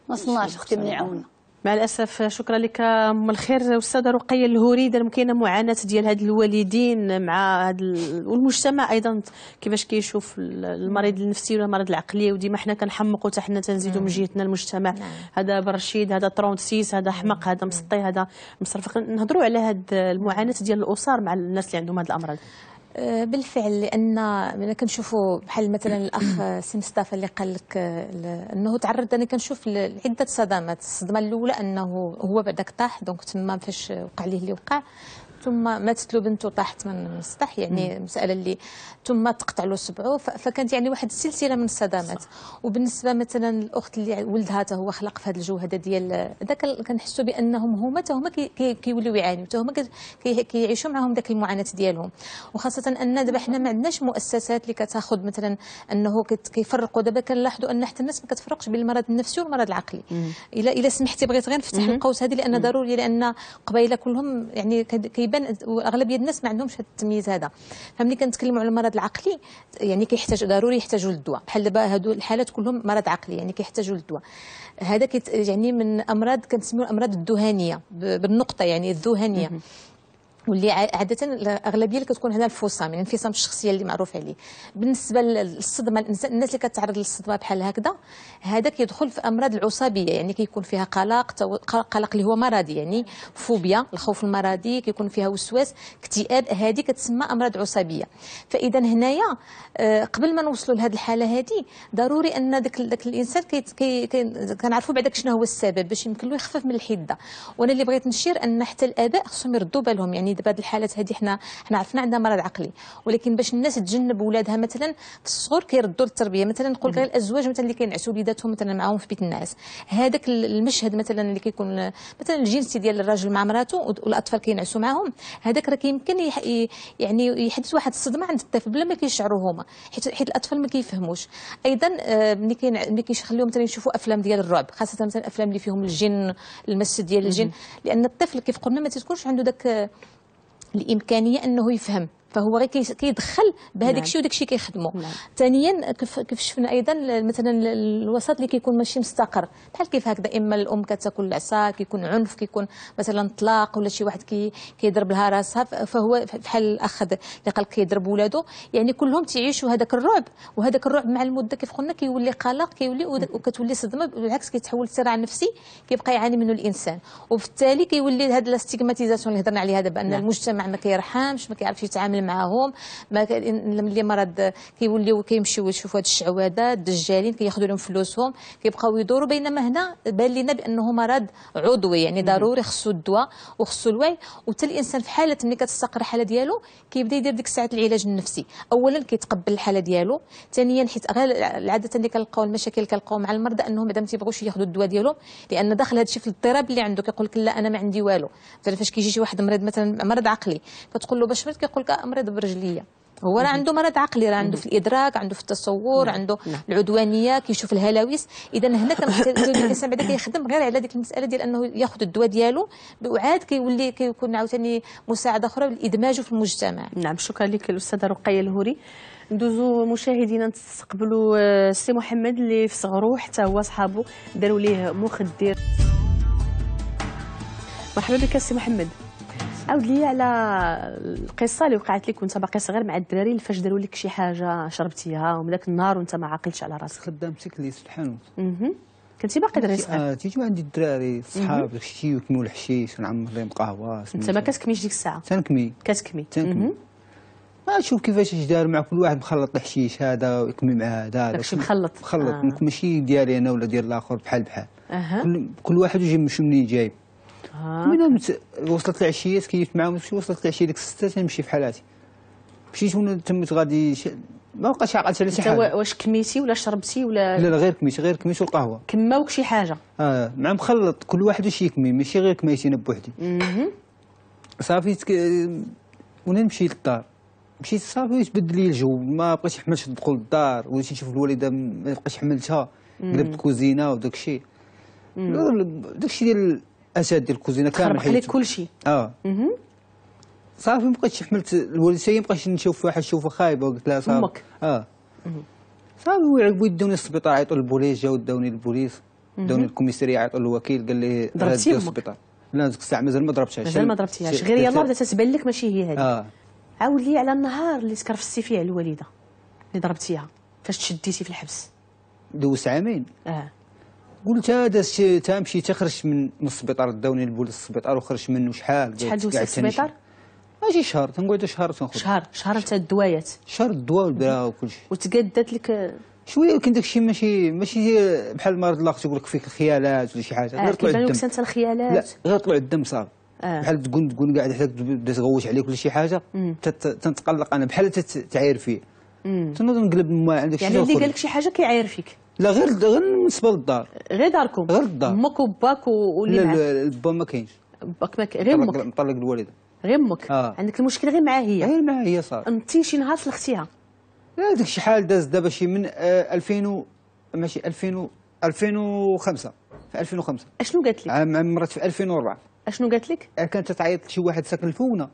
Speaker 1: ما صنعش اختي من يعاوننا مع الاسف شكرا لك ام الخير استاذه رقيه الهوري دابا كاينه معاناه ديال هاد الوالدين مع هاد والمجتمع ايضا كيفاش كيشوف المريض النفسي ولا المريض العقلي وديما حنا كنحمقوا حتى حنا تنزيدوا من نعم. جهتنا المجتمع نعم. هذا برشيد هذا 36 هذا نعم. حمق هذا مسطي هذا مصرف نهضروا على هاد المعاناه ديال الاسر مع الناس اللي عندهم هاد الامراض
Speaker 5: آه، بالفعل لان ملي كنشوفوا بحال مثلا الاخ سي مصطفى اللي قال لك انه تعرض انا كنشوف لعده صدمات الصدمه الاولى انه هو بعدك طاح دونك تما فاش وقع ليه اللي وقع ثم ماتت له بنته طاحت من السطح يعني المساله اللي ثم تقطع له سبعه فكانت يعني واحد السلسله من الصدمات وبالنسبه مثلا الاخت اللي ولدها هو خلق في هذا الجو هذا ديال هذاك كنحسوا بانهم هما تا هما كيوليو يعانيوا تا هما كيعيشوا معاهم ذاك المعاناه ديالهم وخاصه ان دابا حنا ما عندناش مؤسسات اللي كتاخذ مثلا انه كيفرقوا دابا كنلاحظوا ان حتى الناس ما كتفرقش بين المرض النفسي والمرض العقلي الا الا سمحتي بغيت غير نفتح القوس هذه لان ضروري لان قبيله كلهم يعني كيبان غالبا واغلبيه الناس ما عندهمش هذا التمييز هذا فملي كنتكلموا على المرض العقلي يعني كيحتاج ضروري يحتاجوا للدواء بحال دابا هادو الحالات كلهم مرض عقلي يعني كيحتاجوا للدواء هذا يعني من امراض كنسميو الامراض الذهانيه بالنقطه يعني الذهانيه واللي عاده الاغلبيه اللي كتكون هنا الفصام يعني انفصام الشخصيه اللي معروف عليه بالنسبه للصدمه الناس اللي كتعرض للصدمه بحال هكذا هذا كيدخل في امراض العصابيه يعني كيكون فيها قلق قلق اللي هو مرضي يعني فوبيا الخوف المرضي كيكون فيها وسواس اكتئاب هذه كتسمى امراض عصابيه فاذا هنايا آه، قبل ما نوصلوا لهذه الحاله هذه ضروري ان ذاك ذاك الانسان كنعرفوا بعداك شنو هو السبب باش يمكن له يخفف من الحده وانا اللي بغيت نشير ان حتى الاباء خصهم يردوا بالهم يعني يعني دابا هذه الحالات هذه حنا حنا عرفنا عندها مرض عقلي ولكن باش الناس تجنب ولادها مثلا في الصغر كيردوا للتربيه مثلا نقول غير الازواج مثلا اللي كينعسوا وليداتهم مثلا معاهم في بيت الناس هذاك المشهد مثلا اللي كيكون مثلا الجنسي ديال الراجل مع مراته والاطفال كينعسوا معاهم هذاك راه كيمكن يعني يحدث واحد الصدمه عند الطفل بلا ما كيشعروا هما حيت حيت الاطفال ما كيفهموش ايضا آه، ملي كاين ملي كيخليهم مثلا يشوفوا افلام ديال الرعب خاصه مثلا الافلام اللي فيهم الجن المس ديال الجن لان الطفل كيف قلنا ما تكونش عنده داك الامكانيه انه يفهم فهو غير كيدخل بهذاك نعم. الشيء وداك الشيء كيخدمه نعم. ثانيا كيف كيف شفنا ايضا مثلا الوسط اللي كيكون ماشي مستقر بحال كيف هكذا اما الام كتاكل العصا كيكون عنف كيكون مثلا طلاق ولا شي واحد كيضرب لها راسها فهو بحال الاخ اللي قال كيضرب ولاده يعني كلهم تيعيشوا هذاك الرعب وهذاك الرعب مع المده كيف قلنا كيولي قلق كيولي نعم. وكتولي صدمه بالعكس كيتحول لصراع نفسي كيبقى يعاني منه الانسان وبالتالي كيولي هذا الاستيغماتيزاسيون اللي هضرنا عليها دابا ان المجتمع ما كيرحمش ما كيعرفش يتعامل معاهم اللي مرض كيوليو كيمشيو يشوفوا هاد الشعوذه الدجالين كياخذوا لهم فلوسهم كيبقاو يدوروا بينما هنا بان لنا بانه مرض عضوي يعني ضروري خصو الدواء وخصو الوعي وحتى الانسان في حاله ملي كتستقر الحاله ديالو كيبدا يدير ديك الساعات العلاج النفسي اولا كيتقبل الحاله ديالو ثانيا حيت عاده اللي كنلقاو المشاكل كنلقاو مع المرضى انهم ما تيبغوش ياخذوا الدواء ديالهم لان داخل هذا الشيء في الاضطراب اللي عنده كيقول لك لا انا ما عندي والو فاش كيجي شي واحد مريض مثلا مرض عقلي كتقول له باش مريض كيقول لك آه، مريض برجليه هو راه عنده مرض عقلي راه عنده في الادراك عنده في التصور نعم. عنده نعم. العدوانيه كيشوف الهلاوس اذا هنا الانسان بعدا كيخدم غير على ديك المساله ديال انه ياخذ الدواء ديالو وعاد كيولي كيكون عاوتاني مساعده اخرى لادماجه في المجتمع نعم شكرا لك الاستاذه
Speaker 1: رقيه الهوري ندوزو مشاهدينا نستقبلوا السي آه، محمد اللي في صغرو حتى هو صحابو داروا ليه مخدر مرحبا بك السي محمد عاود لي على القصه اللي وقعت لك وانت باقي صغير مع الدراري فاش داروا لك شي حاجه شربتيها ومن ذاك النهار وانت ما عاقلتش على راسك خدامتك اللي في الحانوت كنتي باقي دري صغير
Speaker 6: آه تيجي عندي الدراري الصحاب شتي وكملوا الحشيش ونعمر لهم قهوه انت ما
Speaker 1: كتكميش ديك الساعه
Speaker 6: تنكمي كتكمي تنكمي ما شوف كيفاش اش دار مع كل واحد مخلط الحشيش هذا ويكمي مع هذا داكشي مخلط مخلط آه. ماشي ديالي انا ولا ديال الاخر بحال بحال أه. كل, كل واحد يجي منين جايب ومنهم وصلت العشيه تكيفت معاهم شي وصلت العشيه ديك السته تنمشي في حالاتي مشيت وانا تمت غادي ش... ما بقاش عاقلت على شي حاجه
Speaker 1: واش كميتي ولا شربتي ولا لا
Speaker 6: لا غير كميت غير كميت والقهوه كماوك شي حاجه اه مع مخلط كل واحد واش يكمي ماشي غير كميتي انا بوحدي صافي تك... وانا نمشي للدار مشيت صافي تبدل لي الجو ما بقيتش حملتش دخول للدار وليت نشوف الوالده ما بقاش حملتها قلبت كوزينه وداك الشيء داك الشيء ديال اسد الكوزينه كامل حياتي كل شيء اه صافي ما بقيتش حملت الوالدتي ما بقيتش نشوف واحد نشوفه خايبه قلت لها صافي امك اه صافي ويعقبوا يدوني السبيطار عيطوا للبوليس جاو داوني البوليس داوني الكوميساريه عيطوا للوكيل قال لي ضربتي السبيطار لا ديك الساعه مازال ما ضربتهاش مازال ما ضربتيهاش غير يلاه بدات
Speaker 1: تبان لك ماشي هي هذه اه عاود لي على النهار اللي تكرفستي فيه على الوالده اللي ضربتيها فاش تشديتي في الحبس
Speaker 6: دوزت عامين اه قلت هذا تمشي تخرج من السبيطار داوني البول السبيطار وخرج منه شحال شحال دوزت السبيطار ماشي شهر تنقعد شهر تنخرج شهر شهر تاع الدوايات شهر الدواء والبرا وكل شيء وتقدت لك شويه ولكن داك الشيء ماشي ماشي بحال المرض الاخر يقول لك فيك الخيالات ولا شي حاجه آه، غير طلع الدم
Speaker 1: انت الخيالات
Speaker 6: لا غير طلع الدم صافي آه. بحال تكون تكون قاعد حداك بدا تغوت عليك ولا شي حاجه تنتقلق انا بحال تتعاير فيه تنوض نقلب ما عندك يعني اللي قال لك
Speaker 1: شي حاجه كيعاير فيك
Speaker 6: لا غير غير بالنسبه للدار غير داركم غير الدار امك وباك واللي لا لا با ما كاينش باك ما غير امك مطلق الوالده غير امك آه. عندك المشكل غير معاها هي غير معاها هي صافي انتي شي نهار سلختيها لا داك شي حال داز دابا شي من 2000 آه ماشي 2000 2005 في 2005 اشنو قالت لك؟ مرات في 2004 اشنو قالت لك؟ آه، كانت تعيط لشي واحد ساكن الفونه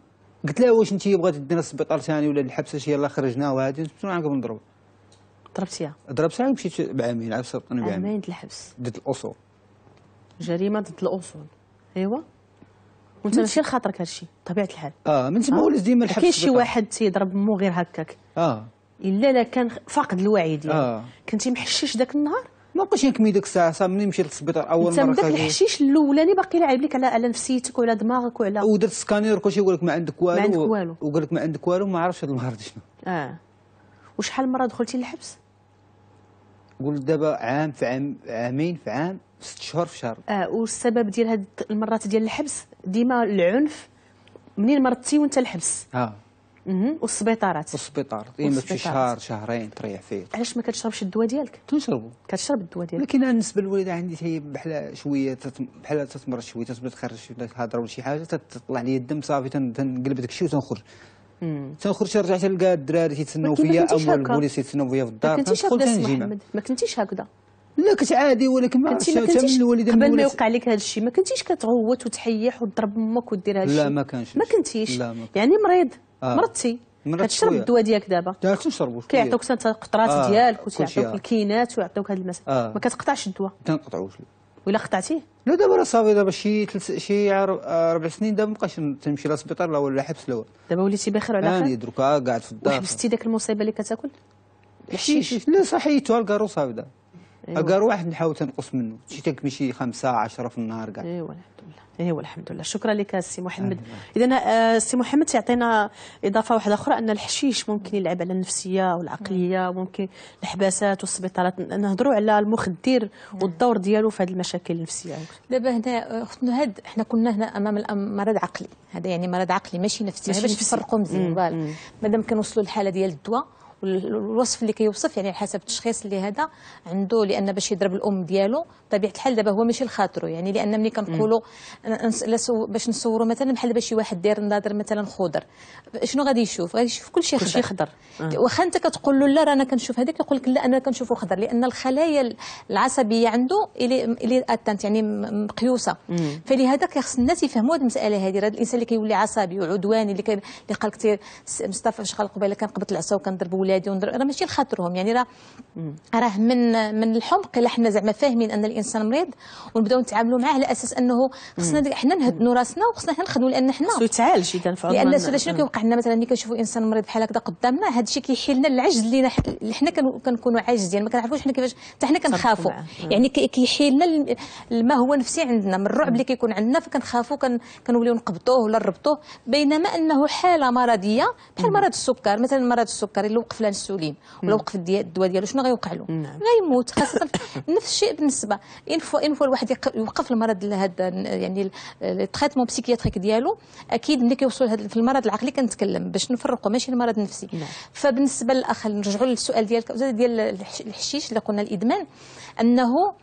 Speaker 6: قلت لها واش انت بغات دينا السبيطار ثاني ولا الحبسه شي يلاه خرجنا وهادي نسبتو لها نعم، نضربك ضربتيها ضربتها ومشيت بعامين عاد سرقني بعامين عامين الحبس ضد الاصول
Speaker 1: جريمه ضد الاصول ايوا وانت ماشي لخاطرك هادشي بطبيعه الحال
Speaker 6: اه من تما آه؟ ولات ديما الحبس كاين شي واحد
Speaker 1: تيضرب مو غير
Speaker 6: هكاك اه الا لا كان فاقد الوعي ديالو آه. كنتي محشش ذاك النهار ما بقاش ينكمي ديك الساعه صافي ملي مشيت للسبيطار اول مره داك الحشيش
Speaker 1: الاولاني باقي لاعب لك على على نفسيتك وعلى دماغك وعلى ودرت
Speaker 6: سكانير وكلشي يقول لك ما عندك والو ما عندك والو وقال لك ما عندك والو ما عرفتش هذا النهار شنو
Speaker 1: اه وشحال مره دخلتي للحبس
Speaker 6: قلت دابا عام في عام عامين في عام ست شهور في شهر
Speaker 1: اه والسبب ديال هاد المرات ديال الحبس ديما العنف منين مرضتي وانت الحبس اه اها والسبيطارات
Speaker 6: والسبيطارات اما إيه، في شهر شهرين تريح فيه علاش ما كتشربش الدواء ديالك تنشربو كتشرب الدواء ديالك لكن انا بالنسبه للوالده عندي هي بحال شويه بحال تتمرض شويه تتبدا تخرج شي هضره ولا شي حاجه تطلع لي الدم صافي تنقلب داك الشيء وتنخرج تنخرج ترجع تلقى الدراري تيتسناو فيا او البوليس يتسناو فيا في الدار ما كنتيش محمد
Speaker 1: ما كنتيش هكذا لا كنت عادي ولكن ما كنتيش حتى من الوالده قبل ما يوقع لك هذا الشيء ما كنتيش كتغوت وتحيح وتضرب امك ودير هذا الشيء لا ما كانش ما كنتيش يعني مريض آه. مرضتي كتشرب الدواء ديالك دابا
Speaker 6: كنشربو كيعطيوك حتى القطرات آه، ديالك وتيعطيوك آه.
Speaker 1: الكينات ويعطيوك هذا المسألة آه. ما
Speaker 6: كتقطعش الدواء ما كنقطعوش ولا قطعتيه لو دابا راه صافي دابا شي تلس شي ربع سنين دابا مابقاش تمشي لا سبيطار لا ولا حبس لا دابا وليتي بخير على خير دركا قاعد في الدار
Speaker 1: حبستي داك المصيبه اللي كتاكل
Speaker 6: الحشيش لا صحيتها الكارو صافي دابا الكارو واحد نحاول تنقص منه شي تكمل شي خمسه 10 في النهار كاع ايوا ايوا الحمد لله
Speaker 1: شكرا لك السي محمد اذا السي آه، محمد يعطينا اضافه واحده اخرى ان الحشيش ممكن يلعب على النفسيه والعقليه وممكن الحباسات والسبيطارات نهضروا على المخدر
Speaker 5: والدور ديالو في هذه المشاكل النفسيه دابا هنا اختنا آه، هاد حنا كنا هنا امام مرض عقلي هذا يعني مرض عقلي ماشي نفسي باش نفرقوا مزيان مادام كنوصلوا للحاله ديال الدواء والوصف اللي كيوصف يعني حسب التشخيص اللي هذا عنده لان باش يضرب الام ديالو بطبيعه الحال دابا هو ماشي لخاطرو يعني لان ملي كنقولوا باش نصوروا مثلا بحال باش شي واحد داير ناظر مثلا خضر شنو غادي يشوف غادي يشوف كل شيء خضر شيء خضر أه. واخا انت كتقول له لا راه انا كنشوف هذيك يقول لك لا انا كنشوفه خضر لان الخلايا العصبيه عنده الي الي اتنت يعني مقيوسه فلهذا كيخص الناس يفهموا هذه المساله هذه الانسان اللي كيولي عصبي وعدواني اللي قال لك مصطفى قال قبيله كنقبط العصا وكنضرب اولادي ونضرب راه ماشي لخاطرهم يعني راه راه من من الحمق الا حنا زعما فاهمين ان الانسان مريض ونبداو نتعاملوا معاه على اساس انه خصنا حنا نهدنوا راسنا وخصنا حنا نخدموا لان حنا خصو يتعالج
Speaker 1: اذا في لان شنو
Speaker 5: كيوقع لنا مثلا ملي كنشوفوا انسان مريض بحال هكذا قدامنا هذا الشيء كيحيلنا العجز اللي حنا كنكونوا عاجزين يعني ما كنعرفوش حنا كيفاش حتى حنا كنخافوا يعني كيحيلنا ما هو نفسي عندنا من الرعب اللي كيكون عندنا فكنخافوا كنوليو نقبطوه ولا نربطوه بينما انه حاله مرضيه بحال مرض السكر مثلا مرض السكر اللي وقف فلان السليم ولا وقف الدواء ديالو شنو غيوقع له نعم. غيموت خاصه نفس الشيء بالنسبه ان فوا ان فوا الواحد يوقف المرض هذا يعني التريتمون بسيكياتريك ديالو اكيد ملي كيوصل في المرض العقلي كنتكلم باش نفرقوا ماشي المرض النفسي نعم. فبالنسبه للاخ نرجعوا للسؤال ديالك ديال الحشيش اللي قلنا الادمان انه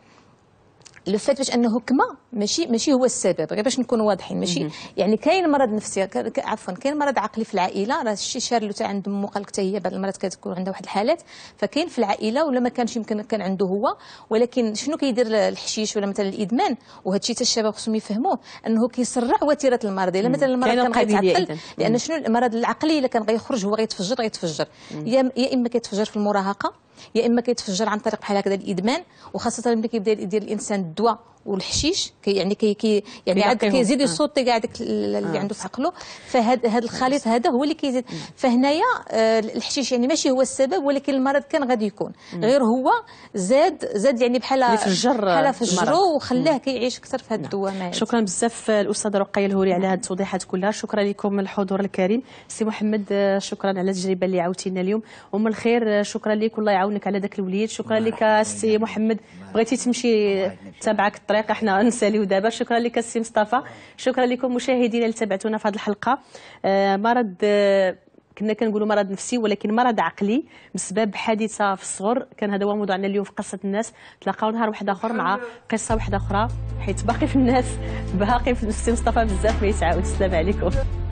Speaker 5: لو فات باش انه هكمه ماشي ماشي هو السبب غير باش نكونوا واضحين ماشي يعني كاين مرض نفسي عفوا كاين مرض عقلي في العائله راه الشيء شارلو تاع عند امه قالك هي بعض المرات كتكون عندها واحد الحالات فكاين في العائله ولا ما كانش يمكن كان عنده هو ولكن شنو كيدير الحشيش ولا مثلا الادمان وهذا الشيء حتى الشباب خصهم يفهموه انه كيسرع وتيره المرض الا مثلا المرض كان غيتعطل لان شنو المرض العقلي الا كان غيخرج هو غيتفجر غيتفجر يا اما كيتفجر في المراهقه يا اما كيتفجر عن طريق بحال هكذا الادمان وخاصه ملي كيبدا يدير الانسان الدواء والحشيش كي يعني كي, يعني عاد كيزيد يسوطي آه. كاع داك اللي آه. عنده في عقله فهاد هاد الخليط هذا هو اللي كيزيد فهنايا آه، الحشيش يعني ماشي هو السبب ولكن المرض كان غادي يكون غير هو زاد زاد يعني بحال فجر بحال فجرو وخلاه كيعيش اكثر في هاد نعم. الدوامات شكرا بزاف الاستاذه رقيه
Speaker 1: الهوري على هاد التوضيحات كلها شكرا لكم الحضور الكريم سي محمد شكرا على التجربه اللي عاوتينا اليوم ومن الخير شكرا لك والله يعاونك على ذاك الوليد شكرا لك سي محمد بغيتي تمشي تبعك الطريق احنا نساليو دابا شكرا لك السي مصطفى شكرا لكم مشاهدينا اللي تابعتونا في هذه الحلقه آه، مرض آه، كنا كنقولوا مرض نفسي ولكن مرض عقلي بسبب حادثه في الصغر كان هذا هو موضوعنا اليوم في قصه الناس تلاقاو نهار واحد اخر مع قصه واحده اخرى حيت باقي في الناس باقي في السي مصطفى بزاف ما يتعاود السلام عليكم